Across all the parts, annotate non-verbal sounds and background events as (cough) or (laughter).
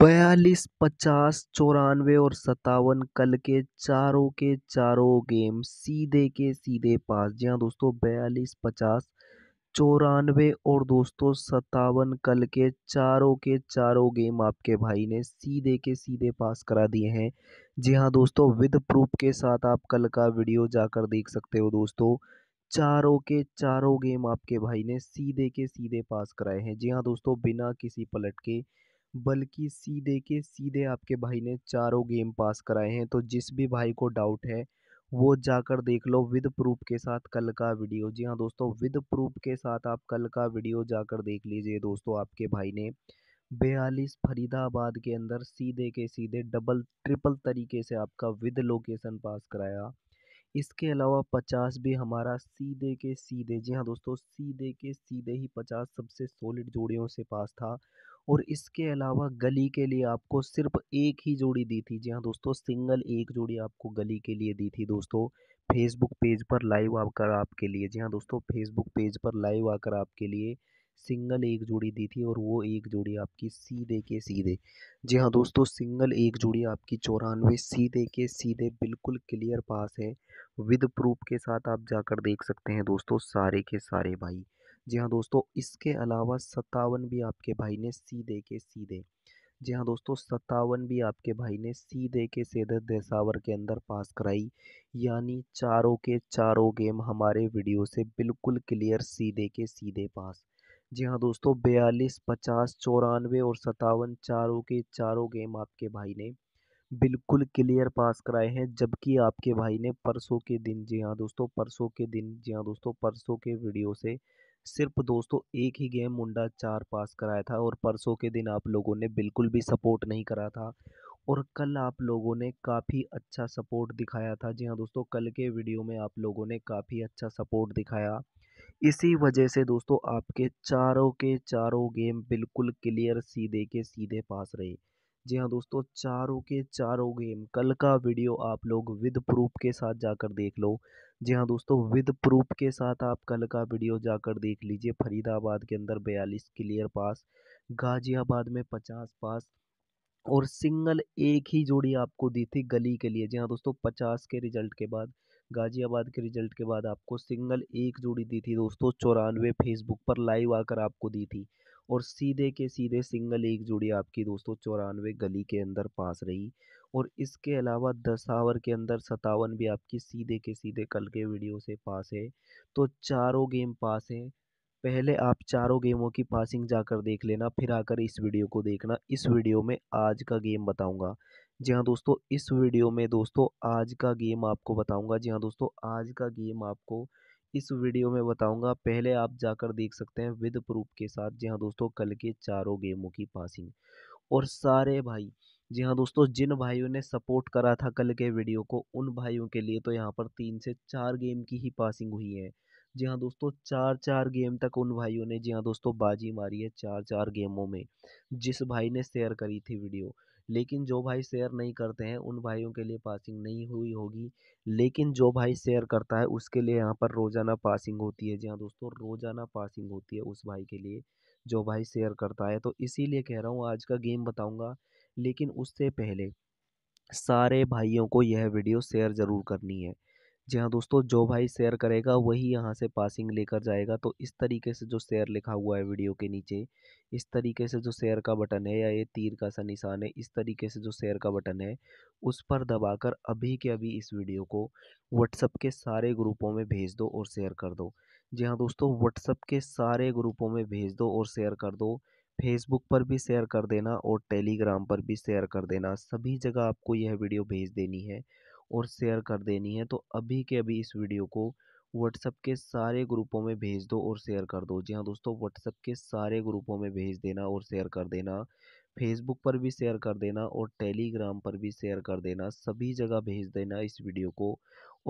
बयालीस पचास चौरानवे और सत्तावन कल के चारों के चारों गेम सीधे के सीधे पास जी हाँ दोस्तों बयालीस पचास चौरानवे और दोस्तों सत्तावन कल के चारों के चारों गेम आपके भाई ने सीधे के सीधे पास करा दिए हैं जी हाँ दोस्तों विद प्रूफ के साथ आप कल का वीडियो जाकर देख सकते हो दोस्तों चारों के चारों गेम आपके भाई ने सीधे के सीधे पास कराए हैं जी हाँ दोस्तों बिना किसी पलट के बल्कि सीधे के सीधे आपके भाई ने चारों गेम पास कराए हैं तो जिस भी भाई को डाउट है वो जाकर देख लो विद प्रूफ के साथ कल का वीडियो जी हाँ दोस्तों विद प्रूफ के साथ आप कल का वीडियो जाकर देख लीजिए दोस्तों आपके भाई ने बयालीस फरीदाबाद के अंदर सीधे के सीधे डबल ट्रिपल तरीके से आपका विद लोकेशन पास कराया इसके अलावा पचास भी हमारा सीधे के सीधे जी हाँ दोस्तों सीधे के सीधे ही पचास सबसे सॉलिड जोड़ियों से पास था और इसके अलावा गली के लिए आपको सिर्फ एक ही जोड़ी दी थी जी हाँ दोस्तों सिंगल एक जोड़ी आपको गली के लिए दी थी दोस्तों फेसबुक पेज पर लाइव आकर आपके लिए जी हाँ दोस्तों फेसबुक पेज पर लाइव आकर आपके लिए सिंगल एक जोड़ी दी थी और वो एक जोड़ी आपकी सीधे के सीधे जी हाँ दोस्तों सिंगल एक जोड़ी आपकी चौरानवे सीधे के सीधे बिल्कुल क्लियर पास है विद प्रूफ के साथ आप जाकर देख सकते हैं दोस्तों सारे के सारे भाई जी हाँ दोस्तों इसके अलावा सत्तावन भी आपके भाई ने सीधे के सीधे जी हाँ दोस्तों सत्तावन भी आपके भाई ने सीधे के सीधे देसावर के अंदर पास कराई यानी चारों के चारों गेम हमारे वीडियो से बिल्कुल क्लियर सीधे के सीधे पास जी हाँ दोस्तों बयालीस पचास चौरानवे और सत्तावन चारों के चारों गेम आपके भाई ने बिल्कुल क्लियर पास कराए हैं जबकि आपके भाई ने परसों के दिन जी हाँ दोस्तों परसों के दिन जी हाँ दोस्तों परसों के वीडियो से सिर्फ दोस्तों एक ही गेम मुंडा चार पास कराया था और परसों के दिन आप लोगों ने बिल्कुल भी सपोर्ट नहीं करा था और कल आप लोगों ने काफ़ी अच्छा सपोर्ट दिखाया था जी हाँ दोस्तों कल के वीडियो में आप लोगों ने काफ़ी अच्छा सपोर्ट दिखाया इसी वजह से दोस्तों आपके चारों के चारों गेम बिल्कुल क्लियर सीधे के सीधे पास रहे जी हाँ दोस्तों चारों के चारों गेम कल का वीडियो आप लोग विद प्रूफ के साथ जाकर देख लो जी हाँ दोस्तों विद प्रूफ के साथ आप कल का वीडियो जाकर देख लीजिए फरीदाबाद के अंदर बयालीस क्लियर पास गाजियाबाद में पचास पास और सिंगल एक ही जोड़ी आपको दी थी गली के लिए जी हाँ दोस्तों पचास के रिजल्ट के बाद गाजियाबाद के रिजल्ट के बाद आपको सिंगल एक जोड़ी दी थी दोस्तों चौरानवे फेसबुक पर लाइव आकर आपको दी थी और सीधे के सीधे सिंगल एक जोड़ी आपकी दोस्तों चौरानवे गली के अंदर पास रही और इसके अलावा दस आवर के अंदर सतावन भी आपकी सीधे के सीधे कल के वीडियो से पास है तो चारों गेम पास हैं पहले आप चारों गेमों की पासिंग जाकर देख लेना फिर आकर इस वीडियो को देखना इस वीडियो में आज का गेम बताऊंगा जी हाँ दोस्तों इस वीडियो में दोस्तों आज का गेम आपको बताऊंगा जी हाँ दोस्तों आज का गेम आपको इस वीडियो में बताऊंगा पहले आप जाकर देख सकते हैं विद प्रूफ के साथ जी हाँ दोस्तों कल के चारों गेमों की पासिंग और सारे भाई जी हाँ दोस्तों जिन भाइयों ने सपोर्ट करा था कल के वीडियो को उन भाइयों के लिए तो यहाँ पर तीन से चार गेम की ही पासिंग हुई है जी हाँ दोस्तों चार चार गेम तक उन भाइयों ने जी हाँ दोस्तों बाजी मारी है चार चार गेमों में जिस भाई ने शेयर करी थी वीडियो लेकिन जो भाई शेयर नहीं करते हैं उन भाइयों के लिए पासिंग नहीं हुई होगी लेकिन जो भाई शेयर करता है उसके लिए यहाँ पर रोज़ाना पासिंग होती है जी हाँ दोस्तों रोज़ाना पासिंग होती है उस भाई के लिए जो भाई शेयर करता है तो इसीलिए कह रहा हूँ आज का गेम बताऊँगा लेकिन उससे पहले सारे भाइयों को यह वीडियो शेयर ज़रूर करनी है जी हाँ दोस्तों, जो भाई शेयर करेगा वही यहाँ से पासिंग लेकर जाएगा। तो इस तरीके से जो शेयर लिखा हुआ है वीडियो के नीचे, इस तरीके से जो शेयर का बटन है या ये तीर का सा निशान है, इस तरीके से जो शेयर का बटन है, उस पर दबाकर अभी के अभी इस वीडियो को व्हाट्सअप के सारे ग्रुपों में भेज दो और शेयर कर दो। जी हाँ दोस्तों, व्हाट्सअप के सारे ग्रुपों में भेज दो और शेयर कर दो। फेसबुक पर भी शेयर कर देना और टेलीग्राम पर भी शेयर कर देना। सभी जगह आपको यह वीडियो भेज देनी है। और शेयर कर देनी है तो अभी के अभी इस वीडियो को व्हाट्सएप के सारे ग्रुपों में भेज दो और शेयर कर दो जी हाँ दोस्तों व्हाट्सएप के सारे ग्रुपों में भेज देना और शेयर कर देना फेसबुक पर भी शेयर कर देना और टेलीग्राम पर भी शेयर कर देना सभी जगह भेज देना इस वीडियो को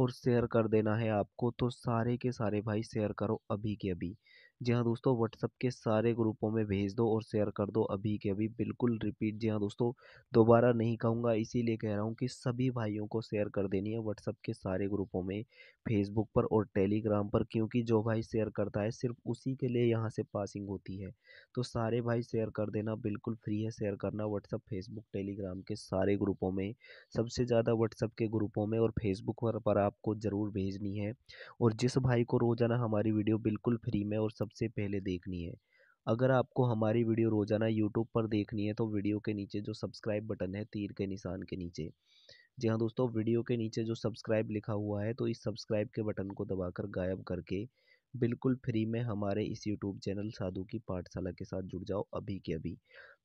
और शेयर कर देना है आपको तो सारे के सारे भाई शेयर करो अभी के अभी जी हाँ दोस्तों व्हाट्सअप के सारे ग्रुपों में भेज दो और शेयर कर दो अभी के अभी बिल्कुल रिपीट जी हाँ दोस्तों दोबारा नहीं कहूँगा इसीलिए कह रहा हूँ कि सभी भाइयों को शेयर कर देनी है व्हाट्सअप के सारे ग्रुपों में फेसबुक पर और टेलीग्राम पर क्योंकि जो भाई शेयर करता है सिर्फ उसी के लिए यहाँ से पासिंग होती है तो सारे भाई शेयर कर देना बिल्कुल फ्री है शेयर करना व्हाट्सअप फेसबुक टेलीग्राम के सारे ग्रुपों में सबसे ज़्यादा व्हाट्सअप के ग्रुपों में और फेसबुक पर, आपको ज़रूर भेजनी है और जिस भाई को रोज़ाना हमारी वीडियो बिल्कुल फ्री में और सबसे पहले देखनी है अगर आपको हमारी वीडियो रोज़ाना यूट्यूब पर देखनी है तो वीडियो के नीचे जो सब्सक्राइब बटन है तीर के निशान के नीचे जी हाँ दोस्तों वीडियो के नीचे जो सब्सक्राइब लिखा हुआ है तो इस सब्सक्राइब के बटन को दबाकर गायब करके बिल्कुल फ्री में हमारे इस यूट्यूब चैनल साधु की पाठशाला के साथ जुड़ जाओ अभी के अभी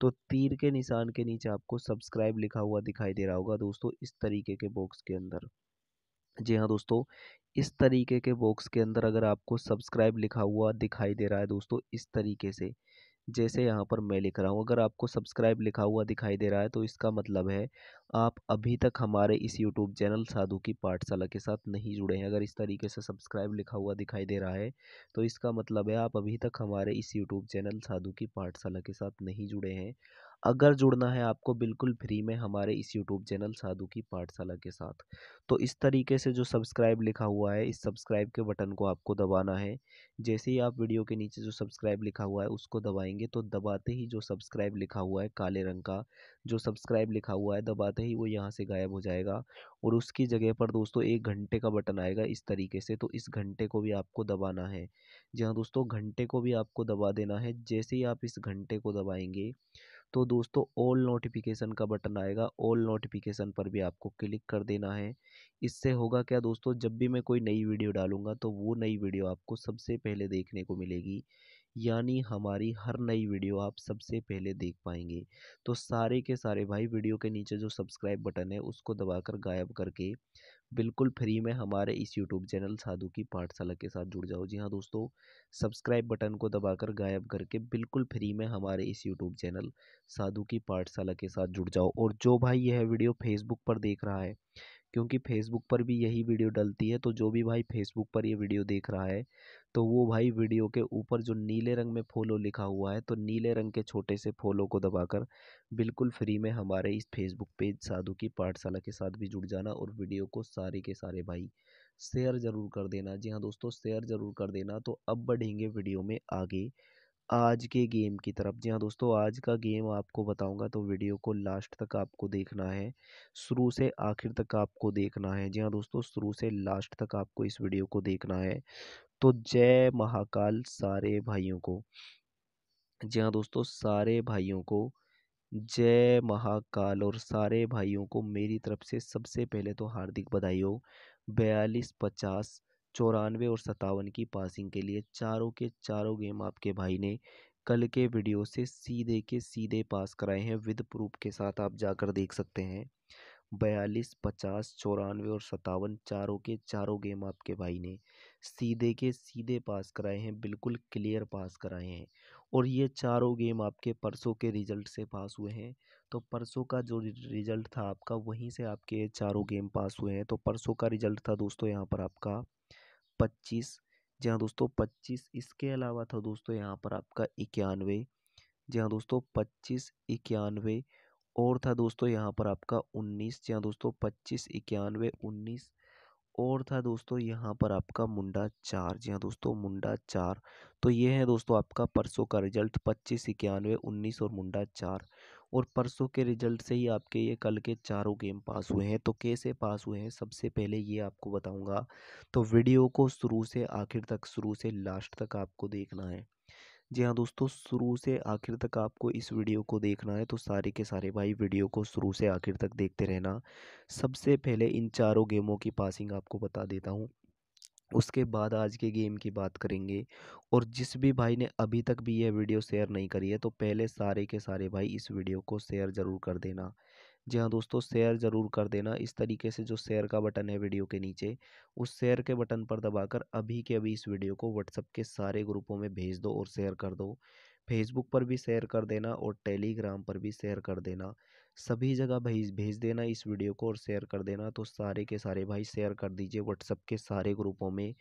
तो तीर के निशान के नीचे आपको सब्सक्राइब लिखा हुआ दिखाई दे रहा होगा दोस्तों इस तरीके के बॉक्स के अंदर जी हाँ दोस्तों इस तरीके के बॉक्स के अंदर अगर आपको सब्सक्राइब लिखा हुआ दिखाई दे रहा है दोस्तों इस तरीके से जैसे यहाँ पर मैं लिख रहा हूँ अगर आपको सब्सक्राइब लिखा हुआ दिखाई दे रहा है तो इसका मतलब है आप अभी तक हमारे इस यूट्यूब चैनल साधु की पाठशाला के साथ नहीं जुड़े हैं अगर इस तरीके से सब्सक्राइब लिखा हुआ दिखाई दे रहा है तो इसका मतलब है आप अभी तक हमारे इस यूट्यूब चैनल साधु की पाठशाला के साथ नहीं जुड़े हैं अगर जुड़ना है आपको बिल्कुल फ्री में हमारे इस यूट्यूब चैनल साधु की पाठशाला के साथ तो इस तरीके से जो सब्सक्राइब लिखा हुआ है इस सब्सक्राइब के बटन को आपको दबाना है जैसे ही आप वीडियो के नीचे जो सब्सक्राइब लिखा हुआ है उसको दबाएंगे तो दबाते ही जो सब्सक्राइब लिखा हुआ है काले रंग का जो सब्सक्राइब लिखा हुआ है दबाते ही वो यहाँ से गायब हो जाएगा और उसकी जगह पर दोस्तों एक घंटे का बटन आएगा इस तरीके से तो इस घंटे को भी आपको दबाना है जी हाँ, दोस्तों घंटे को भी आपको दबा देना है जैसे ही आप इस घंटे को दबाएंगे तो दोस्तों ऑल नोटिफिकेशन का बटन आएगा ऑल नोटिफिकेशन पर भी आपको क्लिक कर देना है इससे होगा क्या दोस्तों जब भी मैं कोई नई वीडियो डालूंगा तो वो नई वीडियो आपको सबसे पहले देखने को मिलेगी यानी हमारी हर नई वीडियो आप सबसे पहले देख पाएंगे तो सारे के सारे भाई वीडियो के नीचे जो सब्सक्राइब बटन है उसको दबाकर गायब करके बिल्कुल फ्री में हमारे इस यूट्यूब चैनल साधु की पाठशाला के साथ जुड़ जाओ जी हाँ दोस्तों सब्सक्राइब बटन को दबाकर गायब करके बिल्कुल फ्री में हमारे इस यूट्यूब चैनल साधु की पाठशाला के साथ जुड़ जाओ और जो भाई यह वीडियो फेसबुक पर देख रहा है क्योंकि फेसबुक पर भी यही वीडियो डलती है तो जो भी भाई फेसबुक पर ये वीडियो देख रहा है तो वो भाई वीडियो के ऊपर जो नीले रंग में फॉलो लिखा हुआ है तो नीले रंग के छोटे से फॉलो को दबाकर बिल्कुल फ्री में हमारे इस फेसबुक पेज साधु की पाठशाला के साथ भी जुड़ जाना और वीडियो को सारे के सारे भाई शेयर ज़रूर कर देना जी हाँ दोस्तों शेयर ज़रूर कर देना तो अब बढ़ेंगे वीडियो में आगे आज के गेम की तरफ जी हाँ दोस्तों आज का गेम आपको बताऊंगा तो वीडियो को लास्ट तक आपको देखना है शुरू से आखिर तक आपको देखना है जी हाँ दोस्तों शुरू से लास्ट तक आपको इस वीडियो को देखना है तो जय महाकाल सारे भाइयों को जी हाँ दोस्तों सारे भाइयों को जय महाकाल और सारे भाइयों को मेरी तरफ से सबसे पहले तो हार्दिक बधाई हो बयालीस पचास चौरानवे और सत्तावन की पासिंग के लिए चारों के चारों गेम आपके भाई ने कल के वीडियो से सीधे के सीधे पास कराए हैं विद प्रूफ के साथ आप जाकर देख सकते हैं बयालीस पचास चौरानवे और सत्तावन चारों के चारों गेम आपके भाई ने सीधे के सीधे पास कराए हैं बिल्कुल क्लियर पास कराए हैं और ये चारों गेम आपके परसों के रिजल्ट से पास हुए हैं तो परसों का जो रिजल्ट था आपका वहीं से आपके चारों गेम पास हुए हैं तो परसों का रिजल्ट था दोस्तों यहाँ पर आपका पच्चीस जी हाँ दोस्तों पच्चीस इसके अलावा था दोस्तों यहाँ पर आपका इक्यानवे जी हाँ दोस्तों पच्चीस इक्यानवे और था दोस्तों यहाँ पर आपका उन्नीस जी हाँ दोस्तों पच्चीस इक्यानवे उन्नीस और था दोस्तों यहाँ पर आपका मुंडा चार जी हाँ दोस्तों मुंडा चार तो ये है दोस्तों आपका परसों का रिजल्ट पच्चीस इक्यानवे उन्नीस और मुंडा चार और परसों के रिजल्ट से ही आपके ये कल के चारों गेम पास हुए हैं तो कैसे पास हुए हैं सबसे पहले ये आपको बताऊंगा तो वीडियो को शुरू से आखिर तक शुरू से लास्ट तक आपको देखना है जी हाँ दोस्तों शुरू से आखिर तक आपको इस वीडियो को देखना है तो सारे के सारे भाई वीडियो को शुरू से आखिर तक देखते रहना सबसे पहले इन चारों गेमों की पासिंग आपको बता देता हूँ उसके बाद आज के गेम की बात करेंगे और जिस भी भाई ने अभी तक भी यह वीडियो शेयर नहीं करी है तो पहले सारे के सारे भाई इस वीडियो को शेयर ज़रूर कर देना जी हाँ दोस्तों शेयर ज़रूर कर देना इस तरीके से जो शेयर का बटन है वीडियो के नीचे उस शेयर के बटन पर दबाकर अभी के अभी इस वीडियो को व्हाट्सअप के सारे ग्रुपों में भेज दो और शेयर कर दो फेसबुक पर भी शेयर कर देना और टेलीग्राम पर भी शेयर कर देना सभी जगह भेज भेज देना इस वीडियो को और शेयर कर देना तो सारे के सारे भाई शेयर कर दीजिए व्हाट्सअप के सारे ग्रुपों में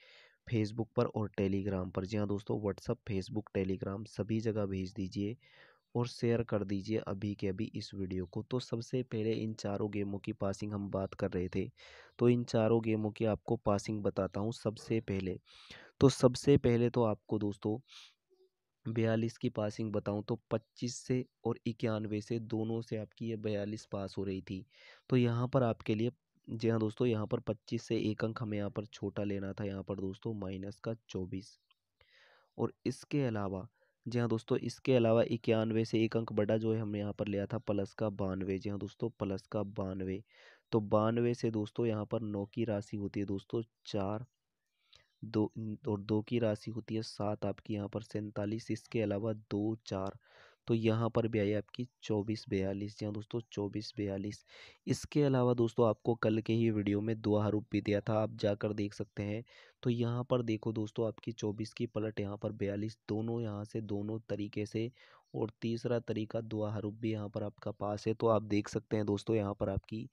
फेसबुक पर और टेलीग्राम पर जी हाँ दोस्तों व्हाट्सअप फेसबुक टेलीग्राम सभी जगह भेज दीजिए और शेयर कर दीजिए अभी के अभी इस वीडियो को तो सबसे पहले इन चारों गेमों की पासिंग हम बात कर रहे थे तो इन चारों गेमों की आपको पासिंग बताता हूँ सबसे पहले तो सबसे पहले तो आपको दोस्तों बयालीस की पासिंग बताऊं तो पच्चीस से और इक्यानवे से दोनों से आपकी ये बयालीस पास हो रही थी तो यहाँ पर आपके लिए जी हाँ दोस्तों यहाँ पर पच्चीस से एक अंक हमें यहाँ पर छोटा लेना था यहाँ पर दोस्तों माइनस का चौबीस और इसके अलावा जी हाँ दोस्तों इसके अलावा इक्यानवे से एक अंक बड़ा जो है हमने यहाँ पर लिया था प्लस का बानवे जी हाँ दोस्तों प्लस का बानवे तो बानवे से दोस्तों यहाँ पर नौ की राशि होती है दोस्तों चार दो और दो की राशि होती है सात आपकी यहाँ पर सैंतालीस इसके अलावा दो चार तो यहाँ पर भी आई आपकी चौबीस बयालीस जी हाँ दोस्तों चौबीस बयालीस इसके अलावा दोस्तों आपको कल के ही वीडियो में दो हरूप भी दिया था आप जाकर देख सकते हैं तो यहाँ पर देखो दोस्तों आपकी चौबीस की पलट यहाँ पर बयालीस दोनों यहाँ से दोनों तरीके से और तीसरा तरीका दुआ हरूप भी यहाँ पर आपका पास है तो आप देख सकते हैं दोस्तों यहाँ पर आपकी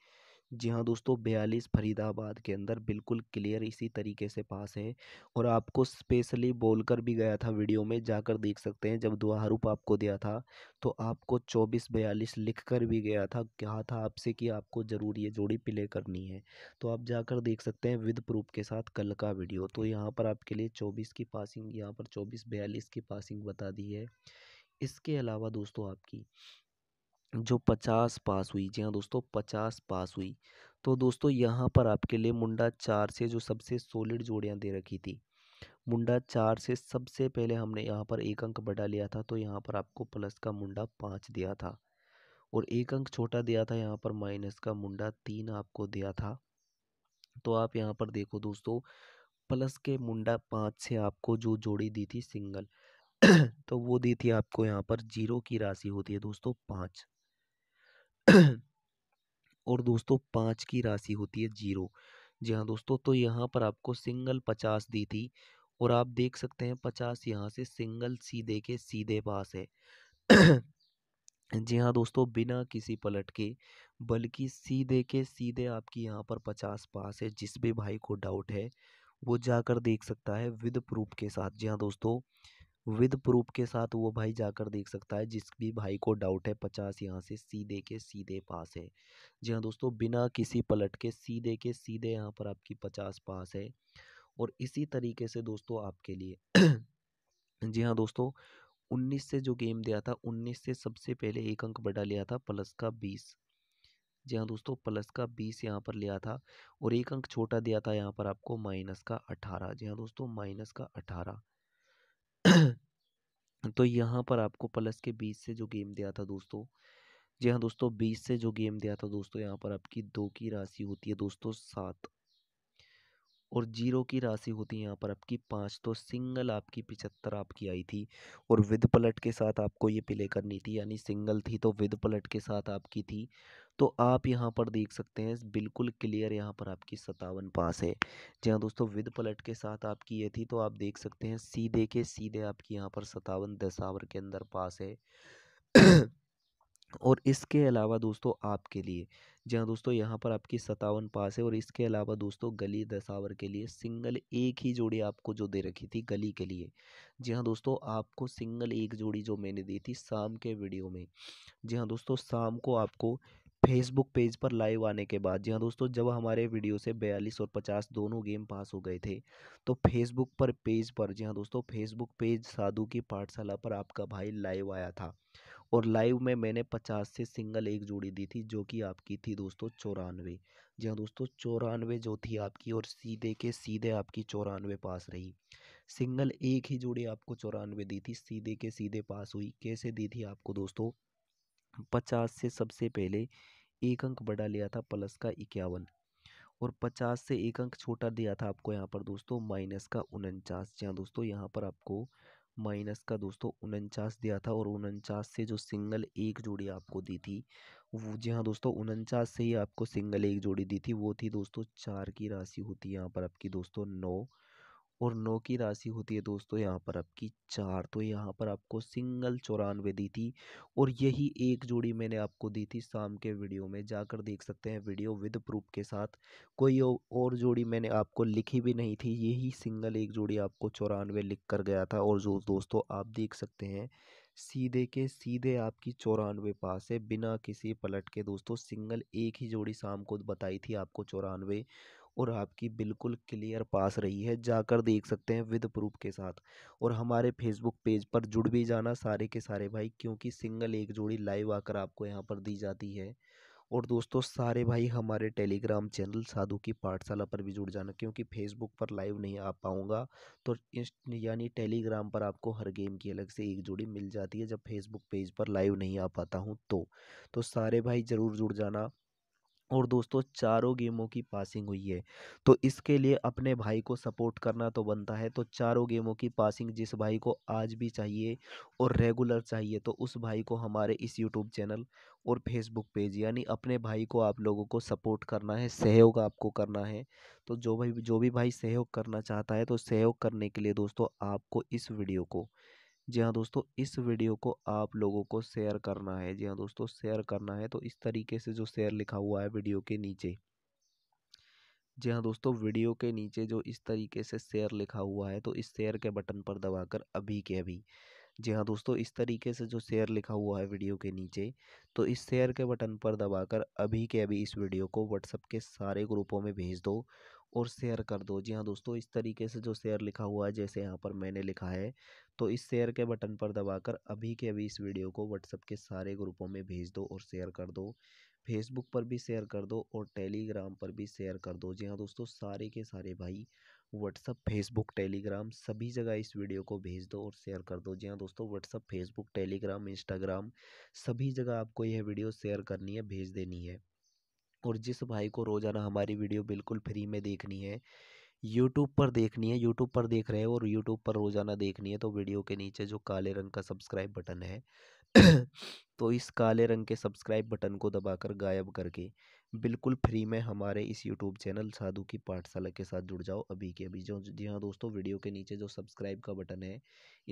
जी हाँ दोस्तों बयालीस फरीदाबाद के अंदर बिल्कुल क्लियर इसी तरीके से पास है और आपको स्पेशली बोल कर भी गया था वीडियो में जाकर देख सकते हैं जब दुआरूप आपको दिया था तो आपको चौबीस बयालीस लिख कर भी गया था कहा था आपसे कि आपको ज़रूर ये जोड़ी प्ले करनी है तो आप जाकर देख सकते हैं विद प्रूफ के साथ कल का वीडियो तो यहाँ पर आपके लिए चौबीस की पासिंग यहाँ पर चौबीस बयालीस की पासिंग बता दी है इसके अलावा दोस्तों आपकी जो पचास पास हुई जी हाँ दोस्तों पचास पास हुई तो दोस्तों यहाँ पर आपके लिए मुंडा चार से जो सबसे सॉलिड जोड़ियाँ दे रखी थी मुंडा चार से सबसे पहले हमने यहाँ पर एक अंक बढ़ा लिया था तो यहाँ पर आपको प्लस का मुंडा पाँच दिया था और एक अंक छोटा दिया था यहाँ पर माइनस का मुंडा तीन आपको दिया था तो आप यहाँ पर देखो दोस्तों प्लस के मुंडा पाँच से आपको जो जोड़ी दी थी सिंगल तो वो दी थी आपको यहाँ पर जीरो की राशि होती है दोस्तों पाँच (clears throat) और दोस्तों पाँच की राशि होती है जीरो जी हाँ दोस्तों तो यहाँ पर आपको सिंगल पचास दी थी और आप देख सकते हैं पचास यहाँ से सिंगल सीधे के सीधे पास है (clears throat) जी हाँ दोस्तों बिना किसी पलट के बल्कि सीधे के सीधे आपकी यहाँ पर पचास पास है जिस भी भाई को डाउट है वो जाकर देख सकता है विद प्रूफ के साथ जी हाँ दोस्तों विद प्रूफ के साथ वो भाई जाकर देख सकता है जिस भी भाई को डाउट है पचास यहाँ से सीधे के सीधे पास है जी हाँ दोस्तों बिना किसी पलट के सीधे के सीधे यहाँ पर आपकी पचास पास है और इसी तरीके से दोस्तों आपके लिए (clears throat) जी हाँ दोस्तों उन्नीस से जो गेम दिया था उन्नीस से सबसे पहले एक अंक बढ़ा लिया था प्लस का बीस जी हाँ दोस्तों प्लस का बीस यहाँ पर लिया था और एक अंक छोटा दिया था यहाँ पर आपको माइनस का अठारह जी हाँ दोस्तों माइनस का अठारह तो यहाँ पर आपको प्लस के बीस से जो गेम दिया था दोस्तों जी हाँ दोस्तों बीस से जो गेम दिया था दोस्तों यहाँ पर आपकी दो की राशि होती है दोस्तों सात और जीरो की राशि होती है यहाँ पर आपकी पाँच तो सिंगल आपकी पिचहत्तर आपकी आई थी और विद पलट के साथ आपको ये प्ले करनी थी यानी सिंगल थी तो विद पलट के साथ आपकी थी तो आप यहाँ पर देख सकते हैं बिल्कुल क्लियर यहाँ पर आपकी सतावन पास है जी हाँ दोस्तों विद पलट के साथ आपकी ये थी तो आप देख सकते हैं सीधे के सीधे आपकी यहाँ पर सतावन दशावर के अंदर पास है और इसके अलावा दोस्तों आपके लिए जी हाँ दोस्तों यहाँ पर आपकी सतावन पास है और इसके अलावा दोस्तों गली दशावर के लिए सिंगल एक ही जोड़ी आपको जो दे रखी थी गली के लिए जी हाँ दोस्तों आपको सिंगल एक जोड़ी जो मैंने दी थी शाम के वीडियो में जी हाँ दोस्तों शाम को आपको फेसबुक पेज पर लाइव आने के बाद जी हाँ दोस्तों जब हमारे वीडियो से बयालीस और पचास दोनों गेम पास हो गए थे तो फेसबुक पर पेज पर जी हाँ दोस्तों फेसबुक पेज साधु की पाठशाला पर आपका भाई लाइव आया था और लाइव में मैंने पचास से सिंगल एक जोड़ी दी थी जो कि आपकी थी दोस्तों चौरानवे जी हाँ दोस्तों चौरानवे जो थी आपकी और सीधे के सीधे आपकी चौरानवे पास रही सिंगल एक ही जोड़ी आपको चौरानवे दी थी सीधे के सीधे पास हुई कैसे दी थी आपको दोस्तों पचास से सबसे पहले एक अंक बड़ा लिया था प्लस का इक्यावन और पचास से एक अंक छोटा दिया था आपको यहाँ पर दोस्तों माइनस का उनचास यहाँ दोस्तों यहाँ पर आपको माइनस का दोस्तों उनचास दिया था और उनचास से जो सिंगल एक जोड़ी आपको दी थी वो जी हाँ दोस्तों उनचास से ही आपको सिंगल एक जोड़ी दी थी वो थी दोस्तों चार की राशि होती है यहाँ पर आपकी दोस्तों नौ और नौ की राशि होती है दोस्तों यहाँ पर आपकी चार तो यहाँ पर आपको सिंगल चौरानवे दी थी और यही एक जोड़ी मैंने आपको दी थी शाम के वीडियो में जाकर देख सकते हैं वीडियो विद प्रूफ के साथ कोई और जोड़ी मैंने आपको लिखी भी नहीं थी यही सिंगल एक जोड़ी आपको चौरानवे लिख कर गया था और जो दोस्तों आप देख सकते हैं सीधे के सीधे आपकी चौरानवे पास है बिना किसी पलट के दोस्तों सिंगल एक ही जोड़ी शाम को बताई थी आपको चौरानवे और आपकी बिल्कुल क्लियर पास रही है जाकर देख सकते हैं विद प्रूफ के साथ और हमारे फेसबुक पेज पर जुड़ भी जाना सारे के सारे भाई क्योंकि सिंगल एक जोड़ी लाइव आकर आपको यहाँ पर दी जाती है और दोस्तों सारे भाई हमारे टेलीग्राम चैनल साधु की पाठशाला पर भी जुड़ जाना क्योंकि फेसबुक पर लाइव नहीं आ पाऊँगा तो यानी टेलीग्राम पर आपको हर गेम की अलग से एक जोड़ी मिल जाती है जब फेसबुक पेज पर लाइव नहीं आ पाता हूँ तो, तो सारे भाई ज़रूर जुड़ जाना और दोस्तों चारों गेमों की पासिंग हुई है तो इसके लिए अपने भाई को सपोर्ट करना तो बनता है तो चारों गेमों की पासिंग जिस भाई को आज भी चाहिए और रेगुलर चाहिए तो उस भाई को हमारे इस यूट्यूब चैनल और फेसबुक पेज यानी अपने भाई को आप लोगों को सपोर्ट करना है सहयोग आपको करना है तो जो भाई जो भी भाई सहयोग करना चाहता है तो सहयोग करने के लिए दोस्तों आपको इस वीडियो को जी हाँ दोस्तों इस वीडियो को आप लोगों को शेयर करना है जी हाँ दोस्तों शेयर करना है तो इस तरीके से जो शेयर लिखा हुआ है वीडियो के नीचे जी हाँ दोस्तों वीडियो के नीचे जो इस तरीके से शेयर लिखा हुआ है तो इस शेयर के बटन पर दबाकर अभी के अभी जी हाँ दोस्तों इस तरीके से जो शेयर लिखा हुआ है वीडियो के नीचे तो इस शेयर के बटन पर दबाकर अभी के अभी इस वीडियो को व्हाट्सअप के सारे ग्रुपों में भेज दो और शेयर कर दो जी हाँ दोस्तों इस तरीके से जो शेयर लिखा हुआ है जैसे यहाँ पर मैंने लिखा है तो इस शेयर के बटन पर दबाकर अभी के अभी इस वीडियो को व्हाट्सअप के सारे ग्रुपों में भेज दो और शेयर कर दो फेसबुक पर भी शेयर कर दो और टेलीग्राम पर भी शेयर कर दो जी हाँ दोस्तों सारे के सारे भाई व्हाट्सअप फेसबुक टेलीग्राम सभी जगह इस वीडियो को भेज दो और शेयर कर दो जी हाँ दोस्तों व्हाट्सअप फेसबुक टेलीग्राम इंस्टाग्राम सभी जगह आपको यह वीडियो शेयर करनी है भेज देनी है और जिस भाई को रोज़ाना हमारी वीडियो बिल्कुल फ्री में देखनी है यूट्यूब पर देखनी है यूट्यूब पर देख रहे हैं और यूट्यूब पर रोज़ाना देखनी है तो वीडियो के नीचे जो काले रंग का सब्सक्राइब बटन है (clears throat) तो इस काले रंग के सब्सक्राइब बटन को दबाकर गायब करके बिल्कुल फ्री में हमारे इस यूट्यूब चैनल साधु की पाठशाला के साथ जुड़ जाओ अभी के अभी जो जी हाँ दोस्तों वीडियो के नीचे जो सब्सक्राइब का बटन है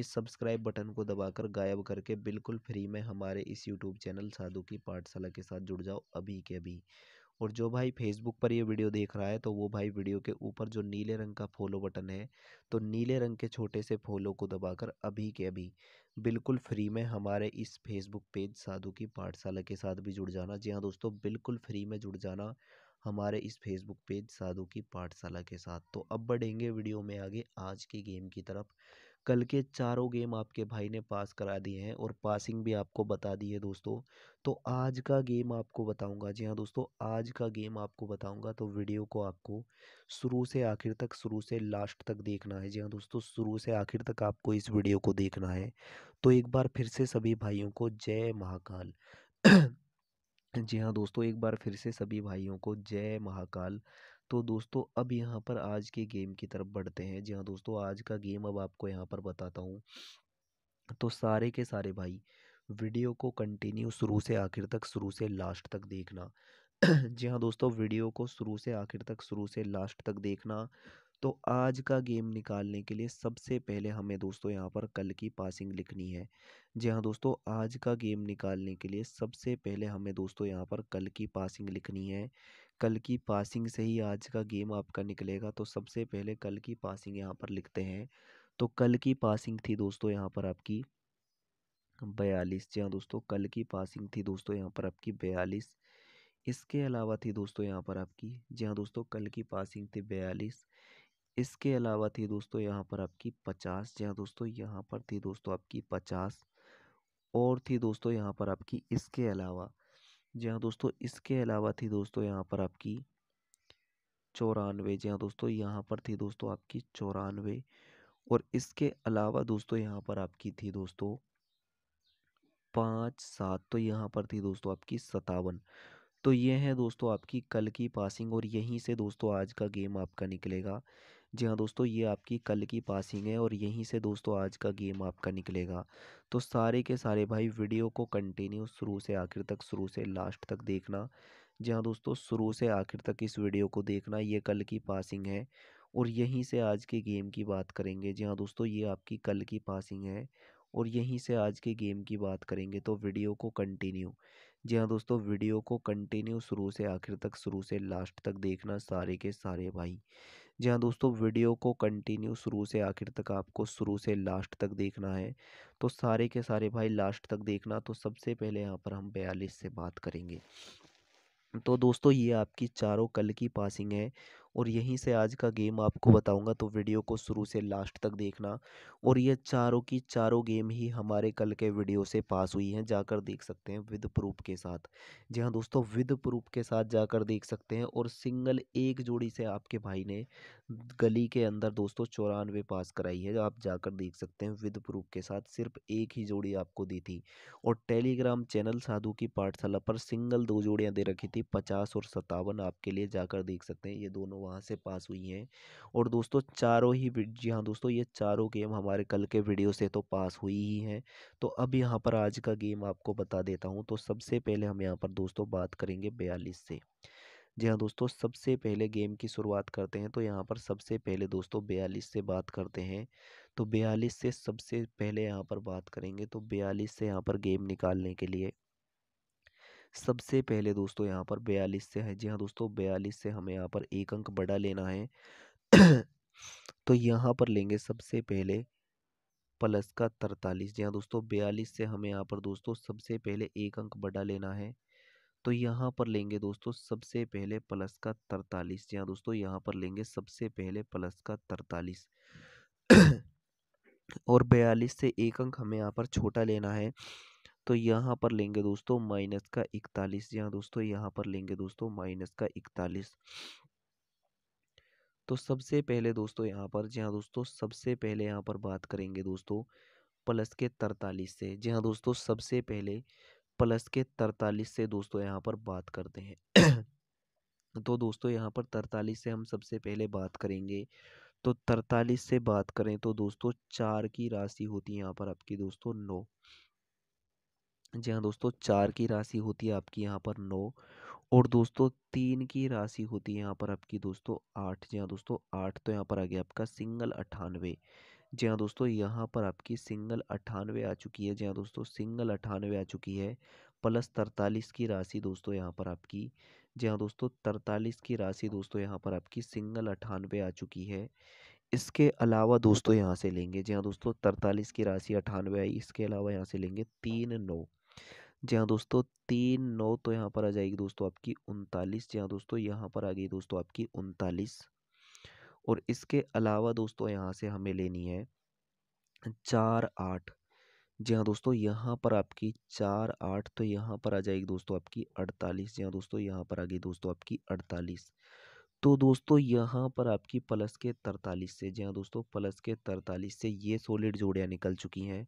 इस सब्सक्राइब बटन को दबाकर गायब करके बिल्कुल फ्री में हमारे इस यूट्यूब चैनल साधु की पाठशाला के साथ जुड़ जाओ अभी के अभी और जो भाई फेसबुक पर ये वीडियो देख रहा है तो वो भाई वीडियो के ऊपर जो नीले रंग का फॉलो बटन है तो नीले रंग के छोटे से फॉलो को दबाकर अभी के अभी बिल्कुल फ्री में हमारे इस फेसबुक पेज साधु की पाठशाला के साथ भी जुड़ जाना जी हाँ दोस्तों बिल्कुल फ्री में जुड़ जाना हमारे इस फेसबुक पेज साधु की पाठशाला के साथ तो अब बढ़ेंगे वीडियो में आगे आज की गेम की तरफ कल के चारों गेम आपके भाई ने पास करा दिए हैं और पासिंग भी आपको बता दी है दोस्तों तो आज का गेम आपको बताऊंगा जी हाँ दोस्तों आज का गेम आपको बताऊंगा तो वीडियो को आपको शुरू से आखिर तक शुरू से लास्ट तक देखना है जी हाँ दोस्तों शुरू से आखिर तक आपको इस वीडियो को देखना है तो एक बार फिर से सभी भाइयों को जय महाकाल (clears throat) जी हाँ दोस्तों एक बार फिर से सभी भाइयों को जय महाकाल तो दोस्तों अब यहाँ पर आज के गेम की तरफ बढ़ते हैं जी हाँ दोस्तों आज का गेम अब आपको यहाँ पर बताता हूँ तो सारे के सारे भाई वीडियो को कंटिन्यू शुरू से आखिर तक शुरू से लास्ट तक देखना (clears throat) जी हाँ दोस्तों वीडियो को शुरू से आखिर तक शुरू से लास्ट तक देखना तो आज का गेम निकालने के लिए सबसे पहले हमें दोस्तों यहाँ पर कल की पासिंग लिखनी है जी हाँ दोस्तों आज का गेम निकालने के लिए सबसे पहले हमें दोस्तों यहाँ पर कल की पासिंग लिखनी है कल की पासिंग से ही आज का गेम आपका निकलेगा तो सबसे पहले कल की पासिंग यहाँ पर लिखते हैं तो कल की पासिंग थी दोस्तों यहाँ पर आपकी बयालीस जी हाँ दोस्तों कल की पासिंग थी दोस्तों यहाँ पर आपकी बयालीस इसके अलावा थी दोस्तों यहाँ पर आपकी जी हाँ दोस्तों कल की पासिंग थी बयालीस इसके अलावा थी दोस्तों यहाँ पर आपकी पचास जी हाँ दोस्तों यहाँ पर थी दोस्तों आपकी पचास और थी दोस्तों यहाँ पर आपकी इसके अलावा जी हाँ दोस्तों इसके अलावा थी दोस्तों यहाँ पर आपकी चौरानवे जी हाँ दोस्तों यहाँ पर थी दोस्तों आपकी चौरानवे और इसके अलावा दोस्तों यहाँ पर आपकी थी दोस्तों पाँच सात तो यहाँ पर थी दोस्तों आपकी सतावन तो ये है दोस्तों आपकी कल की पासिंग और यहीं से दोस्तों आज का गेम आपका निकलेगा जी हाँ दोस्तों ये आपकी कल की पासिंग है और यहीं से दोस्तों आज का गेम आपका निकलेगा तो सारे के सारे भाई वीडियो को कंटिन्यू शुरू से आखिर तक शुरू से लास्ट तक देखना जी हाँ दोस्तों शुरू से आखिर तक इस वीडियो को देखना ये कल की पासिंग है और यहीं से आज के गेम की बात करेंगे जी हाँ दोस्तों ये आपकी कल की पासिंग है और यहीं से आज के गेम की बात करेंगे तो वीडियो को कंटिन्यू जी हाँ दोस्तों वीडियो को कंटिन्यू शुरू से आखिर तक शुरू से लास्ट तक देखना सारे के सारे भाई जी हाँ दोस्तों वीडियो को कंटिन्यू शुरू से आखिर तक आपको शुरू से लास्ट तक देखना है तो सारे के सारे भाई लास्ट तक देखना तो सबसे पहले यहाँ पर हम बयालीस से बात करेंगे तो दोस्तों ये आपकी चारों कल की पासिंग है और यहीं से आज का गेम आपको बताऊंगा तो वीडियो को शुरू से लास्ट तक देखना और ये चारों की चारों गेम ही हमारे कल के वीडियो से पास हुई हैं जाकर देख सकते हैं विद प्रूफ के साथ जी हाँ दोस्तों विद प्रूफ के साथ जाकर देख सकते हैं और सिंगल एक जोड़ी से आपके भाई ने गली के अंदर दोस्तों चौरानवे पास कराई है आप जाकर देख सकते हैं विद प्रूफ के साथ सिर्फ एक ही जोड़ी आपको दी थी और टेलीग्राम चैनल साधु की पाठशाला पर सिंगल दो जोड़ियाँ दे रखी थी पचास और सत्तावन आपके लिए जाकर देख सकते हैं ये दोनों वहाँ से पास हुई हैं और दोस्तों चारों ही जी हाँ दोस्तों ये चारों गेम हमारे कल के वीडियो से तो पास हुई ही हैं तो अब यहाँ पर आज का गेम आपको बता देता हूँ तो सबसे पहले हम यहाँ पर दोस्तों बात करेंगे बयालीस से जी हाँ दोस्तों सबसे पहले गेम की शुरुआत करते हैं तो यहाँ पर सबसे पहले दोस्तों बयालीस से बात करते हैं तो बयालीस से सबसे पहले यहाँ पर बात करेंगे तो बयालीस से यहाँ पर गेम निकालने के लिए सबसे पहले दोस्तों यहाँ पर बयालीस से है जी हाँ दोस्तों बयालीस से हमें यहाँ पर एक अंक बड़ा लेना है तो यहाँ पर लेंगे सबसे पहले प्लस का तरतालीस जी हाँ दोस्तों बयालीस से हमें यहाँ पर दोस्तों सबसे पहले एक अंक बड़ा लेना है तो यहाँ पर लेंगे दोस्तों सबसे पहले प्लस का तरतालीस जी हाँ दोस्तों यहाँ पर लेंगे सबसे पहले प्लस का तरतालीस और बयालीस से एक अंक हमें यहाँ पर छोटा लेना है तो यहाँ पर लेंगे दोस्तों माइनस का इकतालीस यहाँ दोस्तों यहाँ पर लेंगे दोस्तों माइनस का इकतालीस तो सबसे पहले दोस्तों यहाँ पर जी हाँ दोस्तों सबसे पहले यहाँ पर बात करेंगे दोस्तों प्लस के तरतालीस से जी हाँ दोस्तों सबसे पहले प्लस के तरतालीस से दोस्तों यहाँ पर बात करते हैं तो दोस्तों यहाँ पर तरतालीस से हम सबसे पहले बात करेंगे तो तरतालीस से बात करें तो दोस्तों चार की राशि होती है यहाँ पर आपकी दोस्तों नौ जी हाँ दोस्तों चार की राशि होती है आपकी यहाँ पर नौ और दोस्तों तीन की राशि होती है यहाँ पर आपकी दोस्तों आठ जी हाँ दोस्तों आठ तो यहाँ पर आ गया आपका सिंगल अट्ठानवे जी हाँ दोस्तों यहाँ पर आपकी सिंगल अट्ठानवे आ चुकी है जी हाँ दोस्तों सिंगल अट्ठानवे आ चुकी है प्लस तरतालीस की राशि दोस्तों यहाँ पर आपकी जी हाँ दोस्तों तरतालीस की राशि दोस्तों यहाँ पर आपकी सिंगल अट्ठानवे आ चुकी है इसके अलावा दोस्तों यहाँ से लेंगे जी हाँ दोस्तों तरतालीस की राशि अठानवे आई इसके अलावा यहाँ से लेंगे तीन नौ जी हाँ दोस्तों तीन नौ तो यहाँ पर आ जाएगी दोस्तों आपकी उनतालीस जी हाँ दोस्तों यहाँ पर आ गई दोस्तों आपकी उनतालीस और इसके अलावा दोस्तों यहाँ से हमें लेनी है चार आठ जी हाँ दोस्तों यहाँ पर आपकी चार आठ तो यहाँ पर आ जाएगी दोस्तों आपकी अड़तालीस जी हाँ दोस्तों यहाँ पर आ गई दोस्तों आपकी अड़तालीस तो दोस्तों यहाँ पर आपकी प्लस के तरतालीस से जी हाँ दोस्तों प्लस के तरतालीस से ये सॉलिड जोड़ियाँ निकल चुकी हैं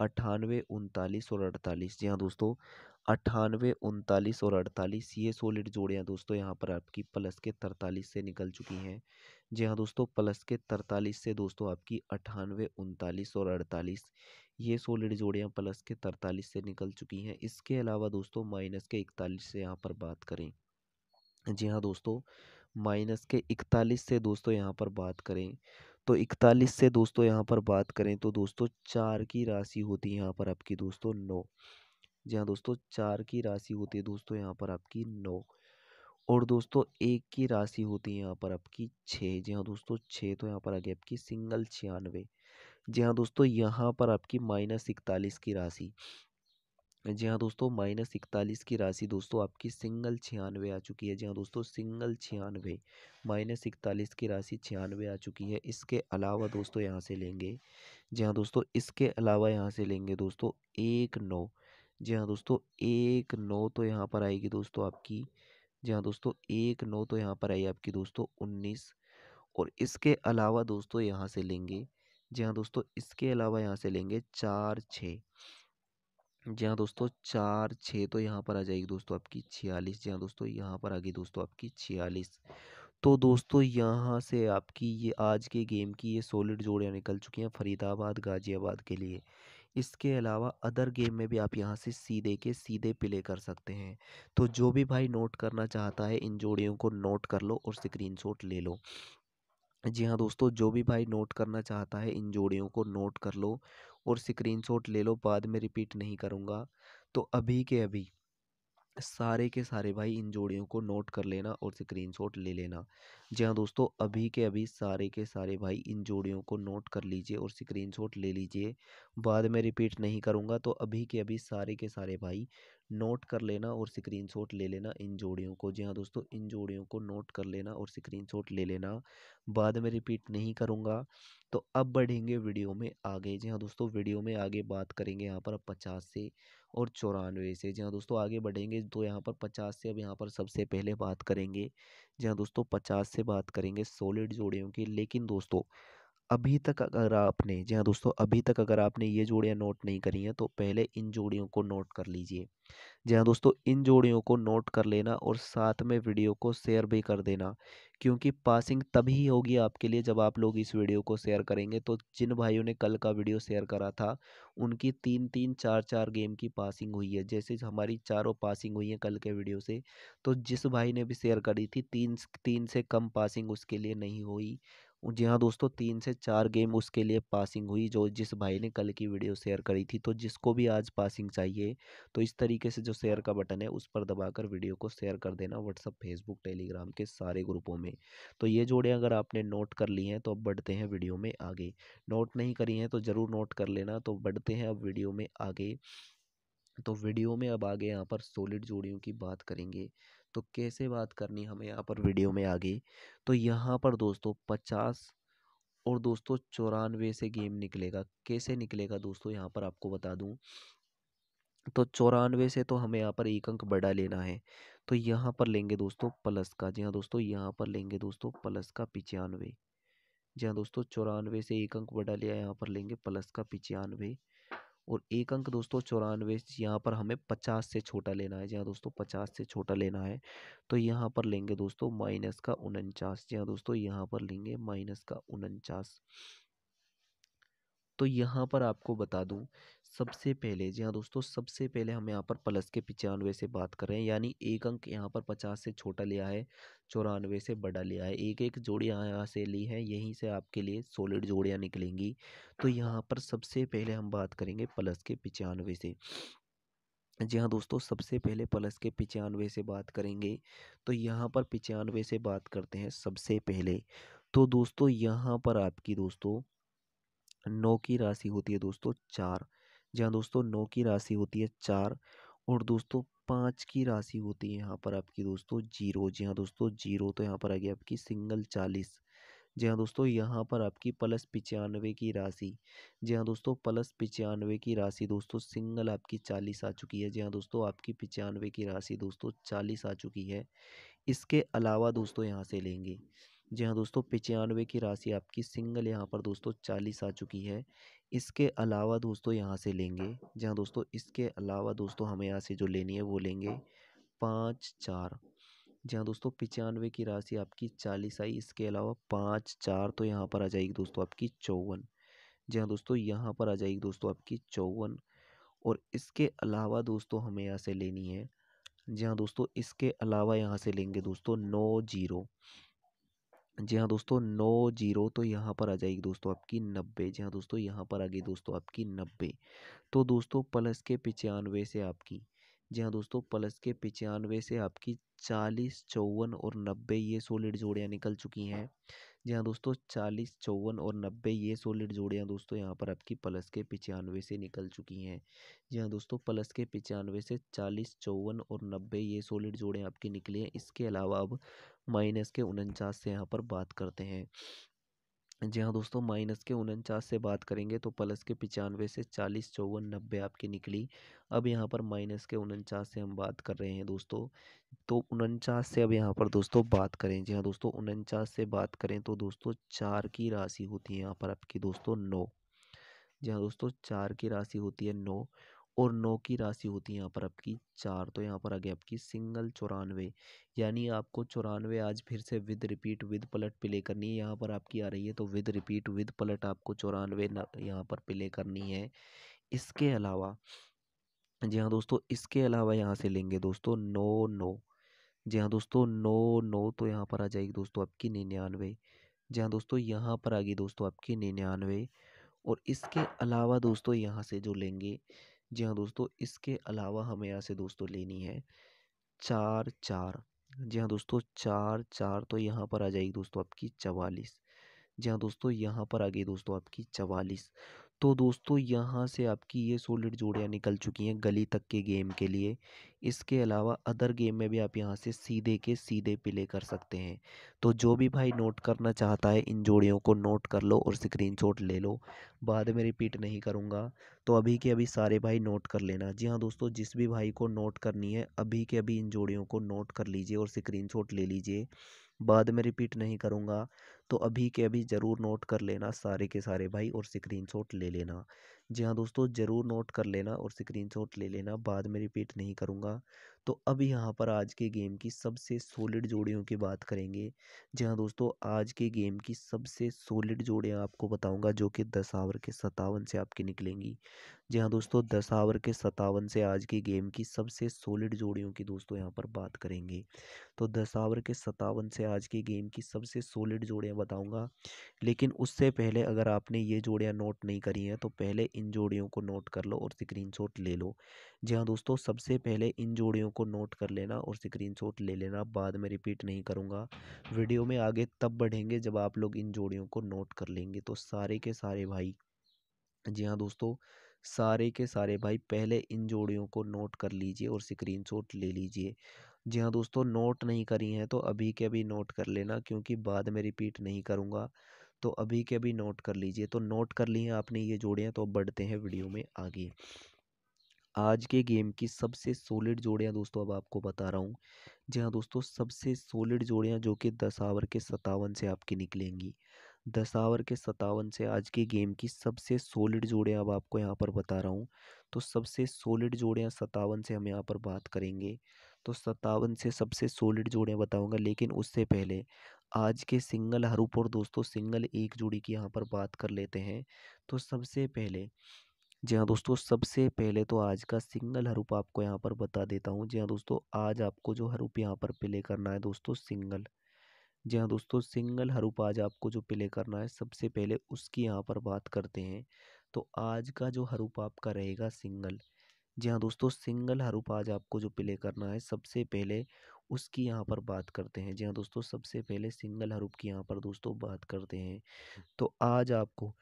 अट्ठानवे उनतालीस और अड़तालीस जी हाँ दोस्तों अट्ठानवे उनतालीस और अड़तालीस ये सोलिड जोड़ियाँ दोस्तों यहाँ पर आपकी प्लस के तरतालीस से निकल चुकी हैं जी हाँ दोस्तों प्लस के तरतालीस से दोस्तों आपकी अट्ठानवे उनतालीस और अड़तालीस ये सोलिड जोड़ियाँ प्लस के तरतालीस से निकल चुकी हैं इसके अलावा दोस्तों माइनस के इकतालीस से यहाँ पर बात करें जी हाँ दोस्तों माइनस के इकतालीस से दोस्तों यहाँ पर बात करें तो इकतालीस से दोस्तों यहाँ पर बात करें तो दोस्तों चार की राशि होती है यहाँ पर आपकी दोस्तों नौ जी हाँ दोस्तों चार की राशि होती है दोस्तों यहाँ पर आपकी नौ और दोस्तों एक की राशि होती है यहाँ पर आपकी छः जी हाँ दोस्तों छः तो यहाँ पर आ गई आपकी सिंगल छियानवे जी हाँ दोस्तों यहाँ पर आपकी माइनस इकतालीस की राशि जी हाँ दोस्तों माइनस इकतालीस की राशि दोस्तों आपकी सिंगल छियानवे आ चुकी है जी हाँ दोस्तों सिंगल छियानवे माइनस इकतालीस की राशि छियानवे आ चुकी है इसके अलावा दोस्तों यहाँ से लेंगे जी हाँ दोस्तों इसके अलावा यहाँ से लेंगे दोस्तों एक नौ जी हाँ दोस्तों एक नौ तो यहाँ पर आएगी दोस्तों आपकी जी हाँ दोस्तों एक नौ तो यहाँ पर आई आपकी दोस्तों उन्नीस और इसके अलावा दोस्तों यहाँ से लेंगे जी हाँ दोस्तों इसके अलावा यहाँ से लेंगे चार छः जी हाँ दोस्तों चार छः तो यहाँ पर आ जाएगी दोस्तों आपकी छियालीस जी हाँ दोस्तों यहाँ पर आ गई दोस्तों आपकी छियालीस तो दोस्तों यहाँ से आपकी ये आज के गेम की ये सॉलिड जोड़ियाँ निकल चुकी हैं फरीदाबाद गाज़ियाबाद के लिए इसके अलावा अदर गेम में भी आप यहाँ से सीधे के सीधे प्ले कर सकते हैं तो जो भी भाई नोट करना चाहता है इन जोड़ियों को नोट कर लो और स्क्रीन ले लो जी हाँ दोस्तों जो भी भाई नोट करना चाहता है इन जोड़ियों को नोट कर लो और स्क्रीनशॉट ले लो बाद में रिपीट नहीं करूँगा तो अभी के अभी सारे के सारे भाई इन जोड़ियों को नोट कर लेना और स्क्रीनशॉट ले लेना जी हाँ दोस्तों अभी के अभी सारे के सारे भाई इन जोड़ियों को नोट कर लीजिए और स्क्रीनशॉट ले लीजिए बाद में रिपीट नहीं करूँगा तो अभी के अभी सारे के सारे भाई नोट कर लेना और स्क्रीनशॉट ले लेना इन जोड़ियों को जी हाँ दोस्तों इन जोड़ियों को नोट कर लेना और स्क्रीनशॉट ले लेना बाद में रिपीट नहीं करूँगा तो अब बढ़ेंगे वीडियो में आगे जी हाँ दोस्तों वीडियो में आगे बात करेंगे यहाँ पर पचास से और चौरानवे से जहाँ दोस्तों आगे बढ़ेंगे तो यहाँ पर पचास से अब यहाँ पर सबसे पहले बात करेंगे जहाँ दोस्तों पचास से बात करेंगे सॉलिड जोड़ियों की लेकिन दोस्तों अभी तक अगर आपने जी हाँ दोस्तों अभी तक अगर आपने ये जोड़ियाँ नोट नहीं करी हैं तो पहले इन जोड़ियों को नोट कर लीजिए जी हाँ दोस्तों इन जोड़ियों को नोट कर लेना और साथ में वीडियो को शेयर भी कर देना क्योंकि पासिंग तभी होगी आपके लिए जब आप लोग इस वीडियो को शेयर करेंगे तो जिन भाइयों ने कल का वीडियो शेयर करा था उनकी तीन तीन चार चार गेम की पासिंग हुई है जैसे हमारी चारों पासिंग हुई है कल के वीडियो से तो जिस भाई ने भी शेयर करी थी तीन तीन से कम पासिंग उसके लिए नहीं हुई जी हाँ दोस्तों तीन से चार गेम उसके लिए पासिंग हुई जो जिस भाई ने कल की वीडियो शेयर करी थी तो जिसको भी आज पासिंग चाहिए तो इस तरीके से जो शेयर का बटन है उस पर दबाकर वीडियो को शेयर कर देना व्हाट्सअप फेसबुक टेलीग्राम के सारे ग्रुपों में तो ये जोड़े अगर आपने नोट कर ली हैं तो अब बढ़ते हैं वीडियो में आगे नोट नहीं करी हैं तो ज़रूर नोट कर लेना तो बढ़ते हैं अब वीडियो में आगे तो वीडियो में अब आगे यहाँ पर सोलिड जोड़ियों की बात करेंगे तो कैसे बात करनी हमें यहाँ पर वीडियो में आगे तो यहाँ पर दोस्तों पचास और दोस्तों चौरानवे से गेम निकलेगा कैसे निकलेगा दोस्तों यहाँ पर आपको बता दूँ तो चौरानवे से तो हमें यहाँ पर एक अंक बड़ा लेना है तो यहाँ पर लेंगे दोस्तों प्लस का जी हाँ दोस्तों यहाँ पर लेंगे दोस्तों प्लस का पिचानवे जी हाँ दोस्तों चौरानवे से एक अंक बड़ा लिया यहाँ पर लेंगे प्लस का पिचानवे और एक अंक दोस्तों चौरानवे यहाँ पर हमें पचास से छोटा लेना है जी हाँ दोस्तों पचास से छोटा लेना है तो यहाँ पर लेंगे दोस्तों माइनस का उनचास जी हाँ दोस्तों यहाँ पर लेंगे माइनस का उनचास तो यहाँ पर आपको बता दूँ सबसे पहले जी हाँ दोस्तों सबसे पहले हम यहाँ पर प्लस के पचानवे से बात कर रहे हैं यानी एक अंक यहाँ पर पचास से छोटा लिया है चौरानवे से बड़ा लिया है एक एक जोड़ियाँ यहाँ से ली है यहीं से आपके लिए सॉलिड जोड़ियाँ निकलेंगी तो यहाँ पर सबसे पहले हम बात करेंगे प्लस के पचानवे से जी हाँ दोस्तों सबसे पहले प्लस के पचानवे से बात करेंगे तो यहाँ पर पचानवे से बात करते हैं सबसे पहले तो दोस्तों यहाँ पर आपकी दोस्तों नौ की राशि होती है दोस्तों चार जहाँ दोस्तों नौ की राशि होती है चार और दोस्तों पाँच की राशि होती है यहाँ पर आपकी दोस्तों जीरो जी हाँ दोस्तों जीरो तो यहाँ पर आ गई आपकी सिंगल चालीस जी हाँ दोस्तों यहाँ पर आपकी प्लस पिचानवे की राशि जी हाँ दोस्तों प्लस पिचानवे की राशि दोस्तों सिंगल आपकी चालीस आ चुकी है जी हाँ दोस्तों आपकी पिचानवे की राशि दोस्तों चालीस आ चुकी है इसके अलावा दोस्तों यहाँ से लेंगे जी हाँ दोस्तों पिचानवे की राशि आपकी सिंगल यहाँ पर दोस्तों चालीस आ चुकी है इसके अलावा दोस्तों यहाँ से लेंगे जहाँ दोस्तों इसके अलावा दोस्तों हमें यहाँ से जो लेनी है वो लेंगे पाँच चार जहाँ दोस्तों पचानवे की राशि आपकी चालीस आई इसके अलावा पाँच चार तो यहाँ पर आ जाएगी दोस्तों आपकी चौवन जहाँ दोस्तों यहाँ पर आ जाएगी दोस्तों आपकी चौवन और इसके अलावा दोस्तों हमें यहाँ से लेनी है जहाँ दोस्तों इसके अलावा यहाँ से लेंगे दोस्तों नौ जीरो जी हाँ दोस्तों नौ जीरो तो यहाँ पर आ जाएगी दोस्तों आपकी नब्बे जी हाँ दोस्तों यहाँ पर आ गई दोस्तों आपकी नब्बे तो दोस्तों प्लस के पचानवे से आपकी जी हाँ दोस्तों प्लस के पचानवे से आपकी चालीस चौवन और नब्बे ये सोलिड जोड़ियाँ निकल चुकी हैं जी हाँ दोस्तों चालीस चौवन और नब्बे ये सोलिड जोड़ियाँ दोस्तों यहाँ पर आपकी प्लस के पचानवे से निकल चुकी हैं जी हाँ दोस्तों प्लस के पचानवे से चालीस चौवन और नब्बे ये सोलिड जोड़ियाँ आपकी निकली हैं इसके अलावा अब माइनस के उनचास से यहाँ पर बात करते हैं जी हाँ दोस्तों माइनस के उनचास से बात करेंगे तो प्लस के पचानवे से चालीस चौवन नब्बे आपकी निकली अब यहाँ पर माइनस के उनचास से हम बात कर रहे हैं दोस्तों तो उनचास से अब यहाँ पर दोस्तों बात करें जी हाँ दोस्तों उनचास से बात करें तो दोस्तों चार की राशि होती है यहाँ पर आपकी दोस्तों नौ जी हाँ दोस्तों चार की राशि होती है नौ और नौ की राशि होती है यहाँ पर आपकी चार तो यहाँ पर आ गया आपकी सिंगल चौरानवे यानी आपको चौरानवे आज फिर से विद रिपीट विद पलट प्ले करनी है यहाँ पर आपकी आ रही है तो विद रिपीट विद पलट आपको चौरानवे यहाँ पर प्ले करनी है इसके अलावा जी हाँ दोस्तों इसके अलावा यहाँ से लेंगे दोस्तों नौ नौ जी हाँ दोस्तों नौ नौ तो यहाँ पर आ जाएगी दोस्तों आपकी निन्यानवे जी हाँ दोस्तों यहाँ पर आ गई दोस्तों आपकी निन्यानवे और इसके अलावा दोस्तों यहाँ से जो लेंगे जी हाँ दोस्तों इसके अलावा हमें यहाँ से दोस्तों लेनी है चार चार जी हाँ दोस्तों चार चार तो यहाँ पर आ जाएगी दोस्तों आपकी चवालीस जी हाँ दोस्तों यहाँ पर आ गई दोस्तों आपकी चवालीस तो दोस्तों यहाँ से आपकी ये सोलिड जोड़ियाँ निकल चुकी हैं गली तक के गेम के लिए इसके अलावा अदर गेम में भी आप यहाँ से सीधे के सीधे प्ले कर सकते हैं तो जो भी भाई नोट करना चाहता है इन जोड़ियों को नोट कर लो और स्क्रीनशॉट ले लो बाद में रिपीट नहीं करूँगा तो अभी के अभी सारे भाई नोट कर लेना जी हाँ दोस्तों जिस भी भाई को नोट करनी है अभी के अभी इन जोड़ियों को नोट कर लीजिए और शॉट ले लीजिए बाद में रिपीट नहीं करूँगा तो अभी के अभी ज़रूर नोट कर लेना सारे के सारे भाई और स्क्रीन ले लेना जी हाँ दोस्तों ज़रूर नोट कर लेना और स्क्रीन ले लेना बाद में रिपीट नहीं करूँगा तो अब यहाँ पर आज के गेम की सबसे सोलिड जोड़ियों की बात करेंगे जी हाँ दोस्तों आज के गेम की सबसे सोलिड जोड़ियाँ आपको बताऊँगा जो कि दस आवर के सतावन से आपकी निकलेंगी जी हाँ दोस्तों दस आवर के सतावन से आज के गेम की सबसे सोलिड जोड़ियों की दोस्तों यहाँ पर बात करेंगे तो दस आवर के सतावन से आज के गेम की सबसे सोलिड जोड़ियाँ बताऊँगा लेकिन उससे पहले अगर आपने ये जोड़ियाँ नोट नहीं करी हैं तो पहले इन जोड़ियों को नोट कर लो और स्क्रीन ले लो जी हाँ दोस्तों सबसे पहले इन जोड़ियों चीज़ों को नोट कर लेना और स्क्रीन ले लेना बाद में रिपीट नहीं करूँगा वीडियो में आगे तब बढ़ेंगे जब आप लोग इन जोड़ियों को नोट कर लेंगे तो सारे के सारे भाई जी हाँ दोस्तों सारे के सारे भाई पहले इन जोड़ियों को नोट कर लीजिए और स्क्रीनशॉट ले लीजिए जी हाँ दोस्तों नोट नहीं करी हैं तो अभी के अभी नोट कर लेना क्योंकि बाद में रिपीट नहीं करूँगा तो अभी के अभी नोट कर लीजिए तो नोट कर ली हैं आपने ये जोड़ियाँ तो बढ़ते हैं वीडियो में आगे आज के गेम की सबसे सॉलिड जोड़ियां दोस्तों अब आपको बता रहा हूँ जी हाँ दोस्तों सबसे सॉलिड जोड़ियां जो कि दस आवर के सतावन से आपकी निकलेंगी दस आवर के सतावन से आज के गेम की सबसे सॉलिड जोड़ियां अब आपको यहाँ पर बता रहा हूँ तो सबसे सॉलिड जोड़ियां सतावन से हम यहाँ पर बात करेंगे तो सतावन से सबसे सॉलिड जोड़ियाँ बताऊँगा लेकिन उससे पहले आज के सिंगल हरूप और दोस्तों सिंगल एक जोड़ी की यहाँ पर बात कर लेते हैं तो सबसे पहले जी हाँ दोस्तों सबसे पहले तो आज का सिंगल हरूप आपको यहाँ पर बता देता हूँ जी हाँ दोस्तों आज आपको जो हरूप यहाँ पर प्ले करना है दोस्तों सिंगल जी हाँ दोस्तों सिंगल हरूप आज आपको जो प्ले करना है सबसे पहले उसकी यहाँ पर बात करते हैं तो आज का जो हरूप आपका रहेगा सिंगल जी हाँ दोस्तों सिंगल हरूप आज आपको जो प्ले करना है सबसे पहले उसकी यहाँ पर बात करते हैं जी हाँ दोस्तों सबसे पहले सिंगल हरूप की यहाँ पर दोस्तों बात करते हैं तो आज आपको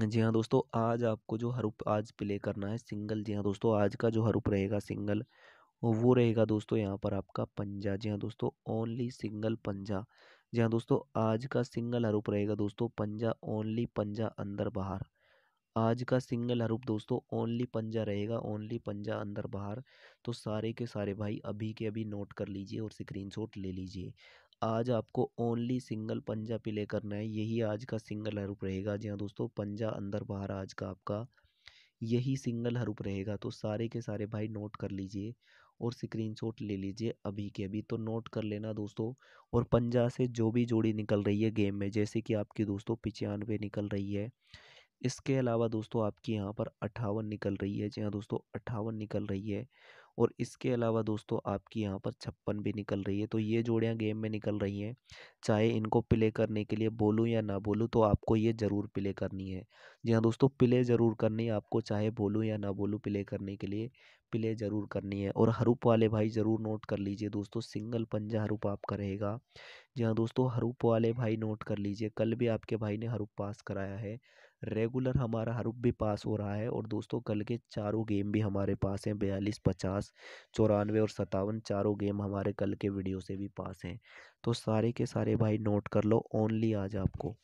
जी हाँ दोस्तों आज आपको जो हरूप आज प्ले करना है सिंगल जी हाँ दोस्तों आज का जो हरूप रहेगा सिंगल वो रहेगा दोस्तों यहाँ पर आपका पंजा जी हाँ दोस्तों ओनली सिंगल पंजा जी हाँ दोस्तों आज का सिंगल हरूप रहेगा दोस्तों पंजा ओनली पंजा अंदर बाहर आज का सिंगल हरूप दोस्तों ओनली पंजा रहेगा ओनली पंजा अंदर बाहर तो सारे के सारे भाई अभी के अभी नोट कर लीजिए और स्क्रीन ले लीजिए आज आपको ओनली सिंगल पंजा प्ले करना है यही आज का सिंगल हरूप रहेगा जी हाँ दोस्तों पंजा अंदर बाहर आज का आपका यही सिंगल हरूप रहेगा तो सारे के सारे भाई नोट कर लीजिए और स्क्रीनशॉट ले लीजिए अभी के अभी तो नोट कर लेना दोस्तों और पंजा से जो भी जोड़ी निकल रही है गेम में जैसे कि आपकी दोस्तों पिचानवे निकल रही है इसके अलावा दोस्तों आपकी यहाँ पर अट्ठावन निकल रही है जी हाँ दोस्तों अट्ठावन निकल रही है और इसके अलावा दोस्तों आपकी यहाँ पर छप्पन भी निकल रही है तो ये जोड़ियाँ गेम में निकल रही हैं चाहे इनको प्ले करने के लिए बोलूँ या ना बोलूँ तो आपको ये ज़रूर प्ले करनी है जी हाँ दोस्तों प्ले ज़रूर करनी है आपको चाहे बोलूँ या ना बोलूँ प्ले करने के लिए प्ले ज़रूर करनी है और हरूप वाले भाई ज़रूर नोट कर लीजिए दोस्तों सिंगल पंजा हरूप आपका रहेगा जी हाँ दोस्तों हरूप वाले भाई नोट कर लीजिए कल भी आपके भाई ने हरूप पास कराया है रेगुलर हमारा हरूप भी पास हो रहा है और दोस्तों कल के चारों गेम भी हमारे पास हैं बयालीस पचास चौरानवे और सतावन चारों गेम हमारे कल के वीडियो से भी पास हैं तो सारे के सारे भाई नोट कर लो ओनली आज आपको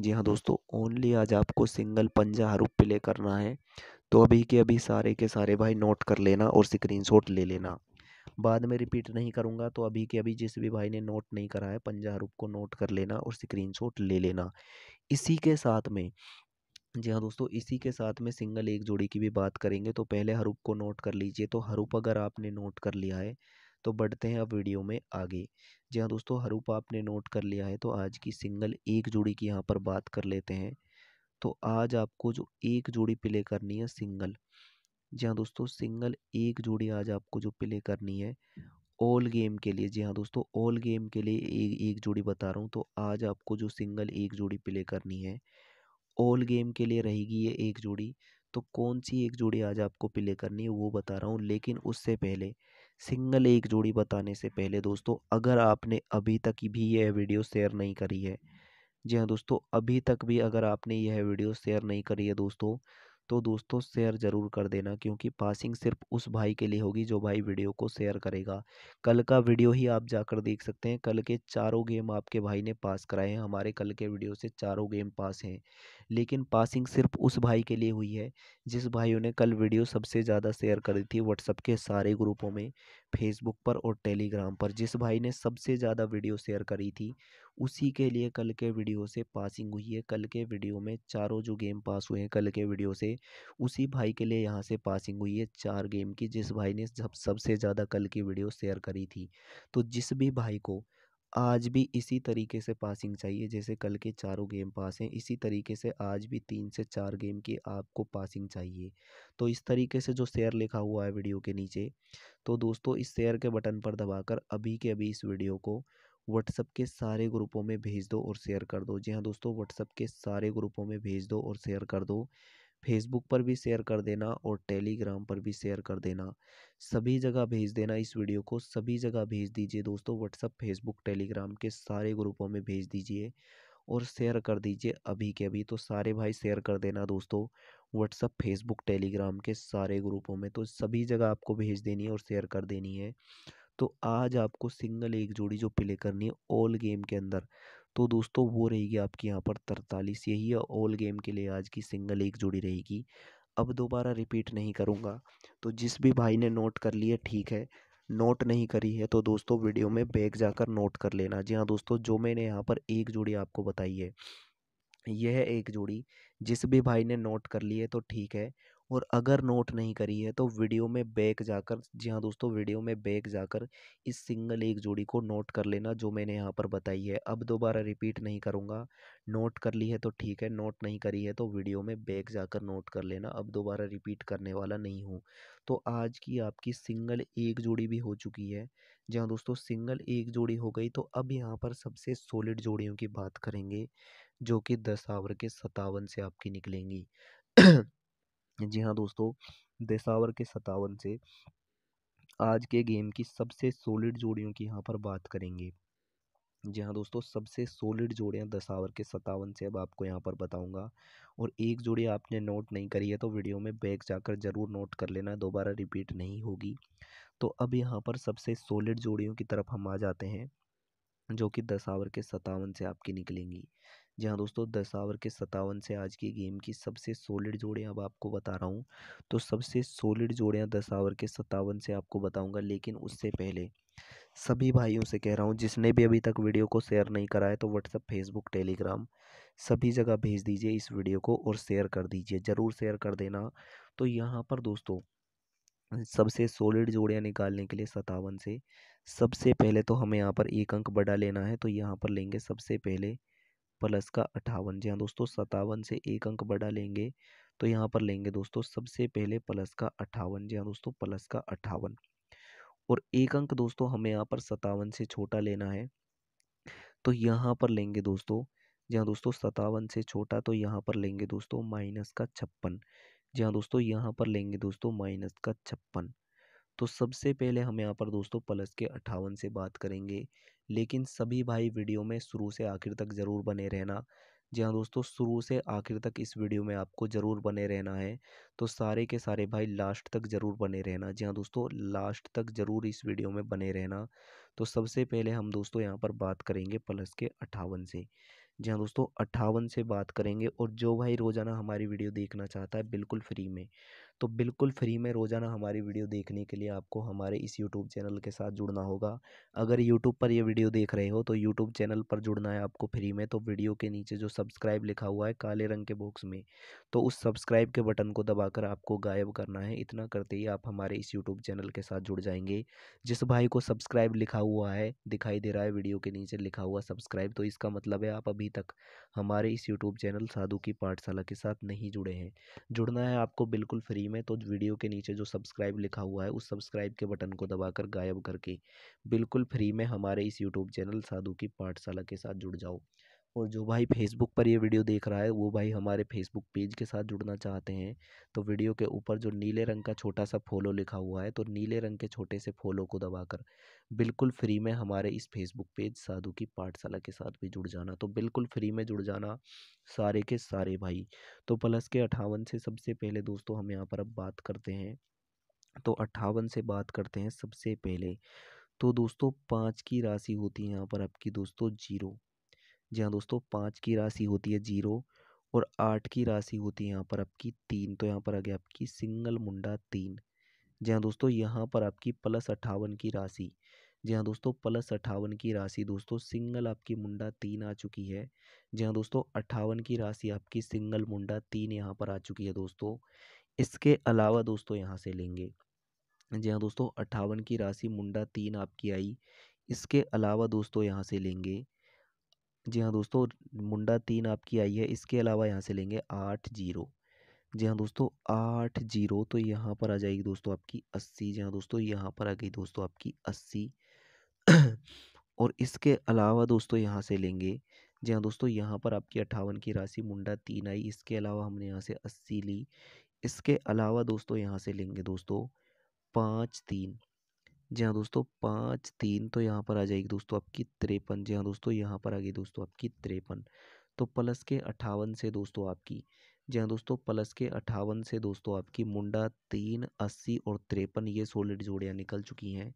जी हाँ दोस्तों ओनली आज आपको सिंगल पंजा हरूप प्ले करना है तो अभी के अभी सारे के सारे भाई नोट कर लेना और स्क्रीन ले लेना बाद में रिपीट नहीं करूंगा तो अभी के अभी जिस भी भाई ने नोट नहीं करा है पंजा हरूप को नोट कर लेना और स्क्रीनशॉट ले लेना इसी के साथ में जी हाँ दोस्तों इसी के साथ में सिंगल एक जोड़ी की भी बात करेंगे तो पहले हरूप को नोट कर लीजिए तो हरूप अगर आपने नोट कर लिया है तो बढ़ते हैं अब वीडियो में आगे जी हाँ दोस्तों हरूप आपने नोट कर लिया है तो आज की सिंगल एक जोड़ी की यहाँ पर बात कर लेते हैं तो आज आपको जो एक जोड़ी प्ले करनी है सिंगल जी हाँ दोस्तों सिंगल एक जोड़ी आज आपको जो प्ले करनी है ऑल गेम के लिए जी हाँ दोस्तों ऑल गेम के लिए एक एक जोड़ी बता रहा हूँ तो आज आपको जो सिंगल एक जोड़ी प्ले करनी है ऑल गेम के लिए रहेगी ये एक जोड़ी तो कौन सी एक जोड़ी आज आपको प्ले करनी है वो बता रहा हूँ लेकिन उससे पहले सिंगल एक जोड़ी बताने से पहले दोस्तों अगर आपने अभी तक भी यह वीडियो शेयर नहीं करी है जी हाँ दोस्तों अभी तक भी अगर आपने यह वीडियो शेयर नहीं करी है दोस्तों तो दोस्तों शेयर ज़रूर कर देना क्योंकि पासिंग सिर्फ उस भाई के लिए होगी जो भाई वीडियो को शेयर करेगा कल का वीडियो ही आप जाकर देख सकते हैं कल के चारों गेम आपके भाई ने पास कराए हैं हमारे कल के वीडियो से चारों गेम पास हैं लेकिन पासिंग सिर्फ उस भाई के लिए हुई है जिस भाइयों ने कल वीडियो सबसे ज़्यादा शेयर करी थी व्हाट्सअप के सारे ग्रुपों में फेसबुक पर और टेलीग्राम पर जिस भाई ने सबसे ज़्यादा वीडियो शेयर करी थी उसी के लिए कल के वीडियो से पासिंग हुई है कल के वीडियो में चारों जो गेम पास हुए हैं कल के वीडियो से उसी भाई के लिए यहाँ से पासिंग हुई है चार गेम की जिस भाई ने सब सबसे ज़्यादा कल की वीडियो शेयर करी थी तो जिस भी भाई को आज भी इसी तरीके से पासिंग चाहिए जैसे कल के चारों गेम पास हैं इसी तरीके से आज भी तीन से चार गेम की आपको पासिंग चाहिए तो इस तरीके से जो शेयर लिखा हुआ है वीडियो के नीचे तो दोस्तों इस शेयर के बटन पर दबाकर अभी के अभी इस वीडियो को व्हाट्सअप के सारे ग्रुपों में भेज दो और शेयर कर दो जी हाँ दोस्तों व्हाट्सअप के सारे ग्रुपों में भेज दो और शेयर कर दो फेसबुक पर भी शेयर कर देना और टेलीग्राम पर भी शेयर कर देना सभी जगह भेज देना इस वीडियो को सभी जगह भेज दीजिए दोस्तों व्हाट्सअप फेसबुक टेलीग्राम के सारे ग्रुपों में भेज दीजिए और शेयर कर दीजिए अभी के अभी तो सारे भाई शेयर कर देना दोस्तों व्हाट्सअप फेसबुक टेलीग्राम के सारे ग्रुपों में तो सभी जगह आपको भेज देनी है और शेयर कर देनी है तो आज आपको सिंगल एक जोड़ी जो प्ले करनी है ऑल गेम के अंदर तो दोस्तों वो रहेगी आपकी यहाँ पर तरतालीस यही है ऑल गेम के लिए आज की सिंगल एक जोड़ी रहेगी अब दोबारा रिपीट नहीं करूँगा तो जिस भी भाई ने नोट कर लिया ठीक है नोट नहीं करी है तो दोस्तों वीडियो में बैग जाकर नोट कर लेना जी हाँ दोस्तों जो मैंने यहाँ पर एक जोड़ी आपको बताई है यह एक जोड़ी जिस भी भाई ने नोट कर ली है तो ठीक है और अगर नोट नहीं करी है तो वीडियो में बैक जाकर जी हाँ दोस्तों वीडियो में बैक जाकर इस सिंगल एक जोड़ी को नोट कर लेना जो मैंने यहाँ पर बताई है अब दोबारा रिपीट नहीं करूँगा नोट कर ली है तो ठीक है नोट नहीं करी है तो वीडियो में बैक जाकर नोट कर लेना अब दोबारा रिपीट करने वाला नहीं हूँ तो आज की आपकी सिंगल एक जोड़ी भी हो चुकी है जी हाँ दोस्तों सिंगल एक जोड़ी हो गई तो अब यहाँ पर सबसे सोलिड जोड़ियों की बात करेंगे जो कि दस आवर के सतावन से आपकी निकलेंगी जी हाँ दोस्तों दिसावर के सतावन से आज के गेम की सबसे सोलिड जोड़ियों की यहाँ पर बात करेंगे जी हाँ दोस्तों सबसे सोलिड जोड़ियाँ दसावर के सतावन से अब आपको यहाँ पर बताऊंगा और एक जोड़ी आपने नोट नहीं करी है तो वीडियो में बैक जाकर ज़रूर नोट कर लेना दोबारा रिपीट नहीं होगी तो अब यहाँ पर सबसे सोलिड जोड़ियों की तरफ हम आ जाते हैं जो कि दसावर के सतावन से आपकी निकलेंगी जहाँ दोस्तों दस ओवर के सतावन से आज की गेम की सबसे सोलिड जोड़ियाँ अब आपको बता रहा हूँ तो सबसे सोलिड जोड़ियाँ दस ओवर के सतावन से आपको बताऊँगा लेकिन उससे पहले सभी भाइयों से कह रहा हूँ जिसने भी अभी तक वीडियो को शेयर नहीं करा है तो व्हाट्सअप फेसबुक टेलीग्राम सभी जगह भेज दीजिए इस वीडियो को और शेयर कर दीजिए ज़रूर शेयर कर देना तो यहाँ पर दोस्तों सबसे सोलिड जोड़ियाँ निकालने के लिए सतावन से सबसे पहले तो हमें यहाँ पर एक अंक बड़ा लेना है तो यहाँ पर लेंगे सबसे पहले प्लस का अठावन जी हाँ दोस्तों सतावन से एक अंक बढ़ा लेंगे तो यहाँ पर लेंगे दोस्तों सबसे पहले प्लस का अठावन जी हाँ दोस्तों प्लस का अठावन और एक अंक दोस्तों हमें यहाँ पर सतावन से छोटा लेना है तो यहाँ पर लेंगे दोस्तों जी हाँ दोस्तों सतावन से छोटा तो यहाँ पर लेंगे दोस्तों माइनस का छप्पन जी हाँ दोस्तों यहाँ पर लेंगे दोस्तों माइनस का छप्पन तो सबसे पहले हम यहाँ पर दोस्तों प्लस के अठावन से बात करेंगे लेकिन सभी भाई वीडियो में शुरू से आखिर तक ज़रूर बने रहना जी हाँ दोस्तों शुरू से आखिर तक इस वीडियो में आपको ज़रूर बने रहना है तो सारे के सारे भाई लास्ट तक ज़रूर बने रहना जी हाँ दोस्तों लास्ट तक ज़रूर इस वीडियो में बने रहना तो सबसे पहले हम दोस्तों यहाँ पर बात करेंगे प्लस के अट्ठावन से जी हाँ दोस्तों अट्ठावन से बात करेंगे और जो भाई रोज़ाना हमारी वीडियो देखना चाहता है बिल्कुल फ्री में तो बिल्कुल फ्री में रोज़ाना हमारी वीडियो देखने के लिए आपको हमारे इस यूट्यूब चैनल के साथ जुड़ना होगा अगर यूट्यूब पर ये वीडियो देख रहे हो तो यूट्यूब चैनल पर जुड़ना है आपको फ्री में तो वीडियो के नीचे जो सब्सक्राइब लिखा हुआ है काले रंग के बॉक्स में तो उस सब्सक्राइब के बटन को दबाकर आपको गायब करना है इतना करते ही आप हमारे इस यूट्यूब चैनल के साथ जुड़ जाएंगे जिस भाई को सब्सक्राइब लिखा हुआ है दिखाई दे रहा है वीडियो के नीचे लिखा हुआ सब्सक्राइब तो इसका मतलब है आप अभी तक हमारे इस यूट्यूब चैनल साधु की पाठशाला के साथ नहीं जुड़े हैं जुड़ना है आपको बिल्कुल फ्री समझ में तो वीडियो के नीचे जो सब्सक्राइब लिखा हुआ है उस सब्सक्राइब के बटन को दबाकर गायब करके बिल्कुल फ्री में हमारे इस यूट्यूब चैनल साधु की पाठशाला के साथ जुड़ जाओ और जो भाई फेसबुक पर ये वीडियो देख रहा है वो भाई हमारे फेसबुक पेज के साथ जुड़ना चाहते हैं तो वीडियो के ऊपर जो नीले रंग का छोटा सा फॉलो लिखा हुआ है तो नीले रंग के छोटे से फॉलो को दबाकर बिल्कुल फ्री में हमारे इस फेसबुक पेज साधु की पाठशाला के साथ भी जुड़ जाना तो बिल्कुल फ्री में जुड़ जाना सारे के सारे भाई तो प्लस के अठावन से सबसे पहले दोस्तों हम यहाँ पर अब बात करते हैं तो अट्ठावन से बात करते हैं सबसे पहले तो दोस्तों पाँच की राशि होती है यहाँ पर आपकी दोस्तों जीरो जहाँ दोस्तों पाँच की राशि होती है जीरो और आठ की राशि होती है यहाँ पर आपकी तीन तो यहाँ पर आ गया आपकी सिंगल मुंडा तीन जी हाँ दोस्तों यहाँ पर आपकी प्लस अट्ठावन की राशि जी हाँ दोस्तों प्लस अट्ठावन की राशि दोस्तों सिंगल आपकी मुंडा तीन आ चुकी है जी हाँ दोस्तों अट्ठावन की राशि आपकी सिंगल मुंडा तीन यहाँ पर आ चुकी है दोस्तों इसके अलावा दोस्तों यहाँ से लेंगे जी हाँ दोस्तों अट्ठावन की राशि मुंडा तीन आपकी आई इसके अलावा दोस्तों यहाँ से लेंगे जी हाँ दोस्तों मुंडा तीन आपकी आई है इसके अलावा यहाँ से लेंगे आठ जीरो जी हाँ दोस्तों आठ जीरो तो यहाँ पर आ जाएगी दोस्तों आपकी अस्सी जी हाँ दोस्तों यहाँ पर आ गई दोस्तों आपकी अस्सी और इसके अलावा दोस्तों यहाँ से लेंगे जी हाँ दोस्तों यहाँ पर आपकी अट्ठावन की राशि मुंडा तीन आई इसके अलावा हमने यहाँ से अस्सी ली इसके अलावा दोस्तों यहाँ से लेंगे दोस्तों पाँच तीन जी हाँ दोस्तों पाँच तीन तो यहाँ पर आ जाएगी दोस्तों आपकी तिरपन जी हाँ दोस्तों यहाँ पर आ गई दोस्तों आपकी तिरपन तो प्लस के अट्ठावन से दोस्तों आपकी जी हाँ दोस्तों प्लस के अट्ठावन से दोस्तों आपकी मुंडा तीन अस्सी और तिरपन ये सोलिड जोड़ियाँ निकल चुकी हैं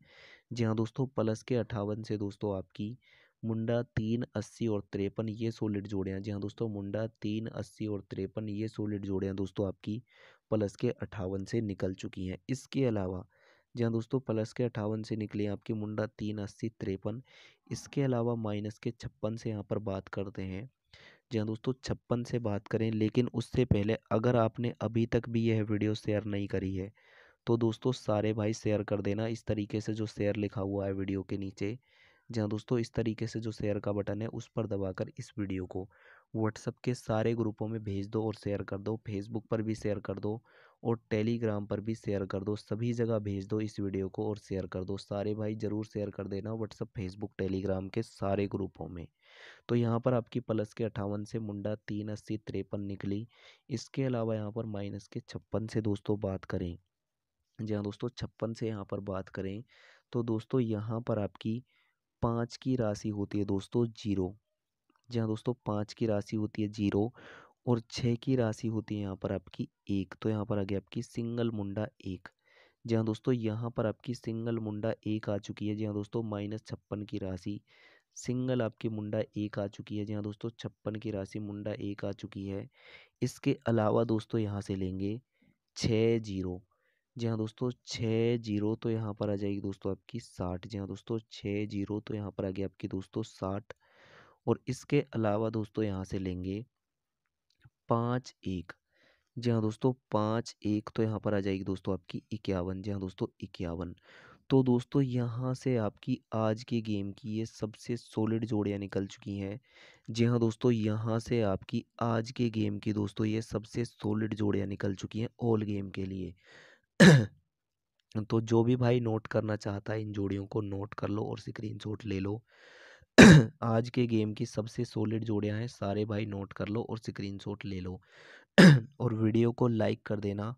जी हाँ दोस्तों प्लस के अट्ठावन से दोस्तों आपकी मुंडा तीन अस्सी और तिरपन ये सोलिड जोड़ियाँ जी हाँ दोस्तों मुंडा तीन अस्सी और तिरपन ये सोलिड जोड़ियाँ दोस्तों आपकी प्लस के अट्ठावन से निकल चुकी हैं इसके अलावा जी हाँ दोस्तों प्लस के अठावन से निकले आपकी मुंडा तीन अस्सी तिरपन इसके अलावा माइनस के छप्पन से यहाँ पर बात करते हैं जी हाँ दोस्तों छप्पन से बात करें लेकिन उससे पहले अगर आपने अभी तक भी यह वीडियो शेयर नहीं करी है तो दोस्तों सारे भाई शेयर कर देना इस तरीके से जो शेयर लिखा हुआ है वीडियो के नीचे जहाँ दोस्तों इस तरीके से जो शेयर का बटन है उस पर दबाकर इस वीडियो को व्हाट्सअप के सारे ग्रुपों में भेज दो और शेयर कर दो फेसबुक पर भी शेयर कर दो और टेलीग्राम पर भी शेयर कर दो सभी जगह भेज दो इस वीडियो को और शेयर कर दो सारे भाई ज़रूर शेयर कर देना व्हाट्सअप फेसबुक टेलीग्राम के सारे ग्रुपों में तो यहाँ पर आपकी प्लस के अठावन से मुंडा तीन अस्सी तिरपन निकली इसके अलावा यहाँ पर माइनस के छप्पन से दोस्तों बात करें जी हाँ दोस्तों छप्पन से यहाँ पर बात करें तो दोस्तों यहाँ पर आपकी पाँच की राशि होती है दोस्तों जीरो जी हाँ दोस्तों पाँच की राशि होती है जीरो और छः की राशि होती है यहाँ पर आपकी एक तो यहाँ पर आ गई आपकी सिंगल मुंडा एक जी हाँ दोस्तों यहाँ पर आपकी सिंगल मुंडा एक आ चुकी है जी हाँ दोस्तों माइनस छप्पन की राशि सिंगल आपकी मुंडा एक आ चुकी है जी हाँ दोस्तों छप्पन की राशि मुंडा एक आ चुकी है इसके अलावा दोस्तों यहाँ से लेंगे छः जीरो जी हाँ दोस्तों छः जीरो तो यहाँ पर आ जाएगी दोस्तों आपकी साठ जी हाँ दोस्तों छः जीरो तो यहाँ पर आ गया आपकी दोस्तों साठ और इसके अलावा दोस्तों यहाँ से लेंगे पाँच एक जी हाँ दोस्तों पाँच एक तो यहाँ पर आ जाएगी दोस्तों आपकी इक्यावन जी हाँ दोस्तों इक्यावन तो दोस्तों यहाँ से आपकी आज के गेम की ये सबसे सॉलिड जोड़ियाँ निकल चुकी हैं जी हाँ दोस्तों यहाँ से आपकी आज के गेम की दोस्तों ये सबसे सॉलिड जोड़ियाँ निकल चुकी हैं ऑल गेम के लिए तो जो भी भाई नोट करना चाहता है इन जोड़ियों को नोट कर लो और स्क्रीन ले लो (clears throat) आज के गेम की सबसे सॉलिड जोड़ियाँ हैं सारे भाई नोट कर लो और स्क्रीनशॉट ले लो (clears throat) और वीडियो को लाइक कर देना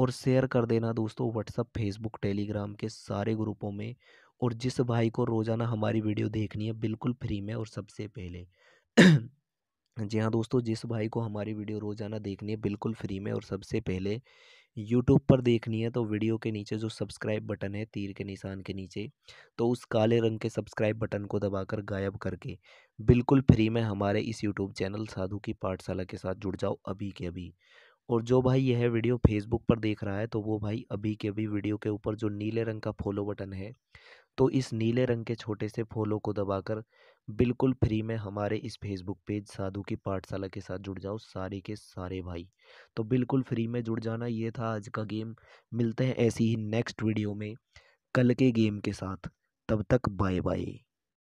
और शेयर कर देना दोस्तों व्हाट्सअप फेसबुक टेलीग्राम के सारे ग्रुपों में और जिस भाई को रोज़ाना हमारी वीडियो देखनी है बिल्कुल फ्री में और सबसे पहले (clears throat) जी हाँ दोस्तों जिस भाई को हमारी वीडियो रोज़ाना देखनी है बिल्कुल फ्री में और सबसे पहले यूट्यूब पर देखनी है तो वीडियो के नीचे जो सब्सक्राइब बटन है तीर के निशान के नीचे तो उस काले रंग के सब्सक्राइब बटन को दबाकर गायब करके बिल्कुल फ्री में हमारे इस यूट्यूब चैनल साधु की पाठशाला के साथ जुड़ जाओ अभी के अभी और जो भाई यह वीडियो फेसबुक पर देख रहा है तो वो भाई अभी के अभी वीडियो के ऊपर जो नीले रंग का फॉलो बटन है तो इस नीले रंग के छोटे से फॉलो को दबाकर बिल्कुल फ्री में हमारे इस फेसबुक पेज साधु की पाठशाला के साथ जुड़ जाओ सारे के सारे भाई तो बिल्कुल फ्री में जुड़ जाना ये था आज का गेम मिलते हैं ऐसी ही नेक्स्ट वीडियो में कल के गेम के साथ तब तक बाय बाय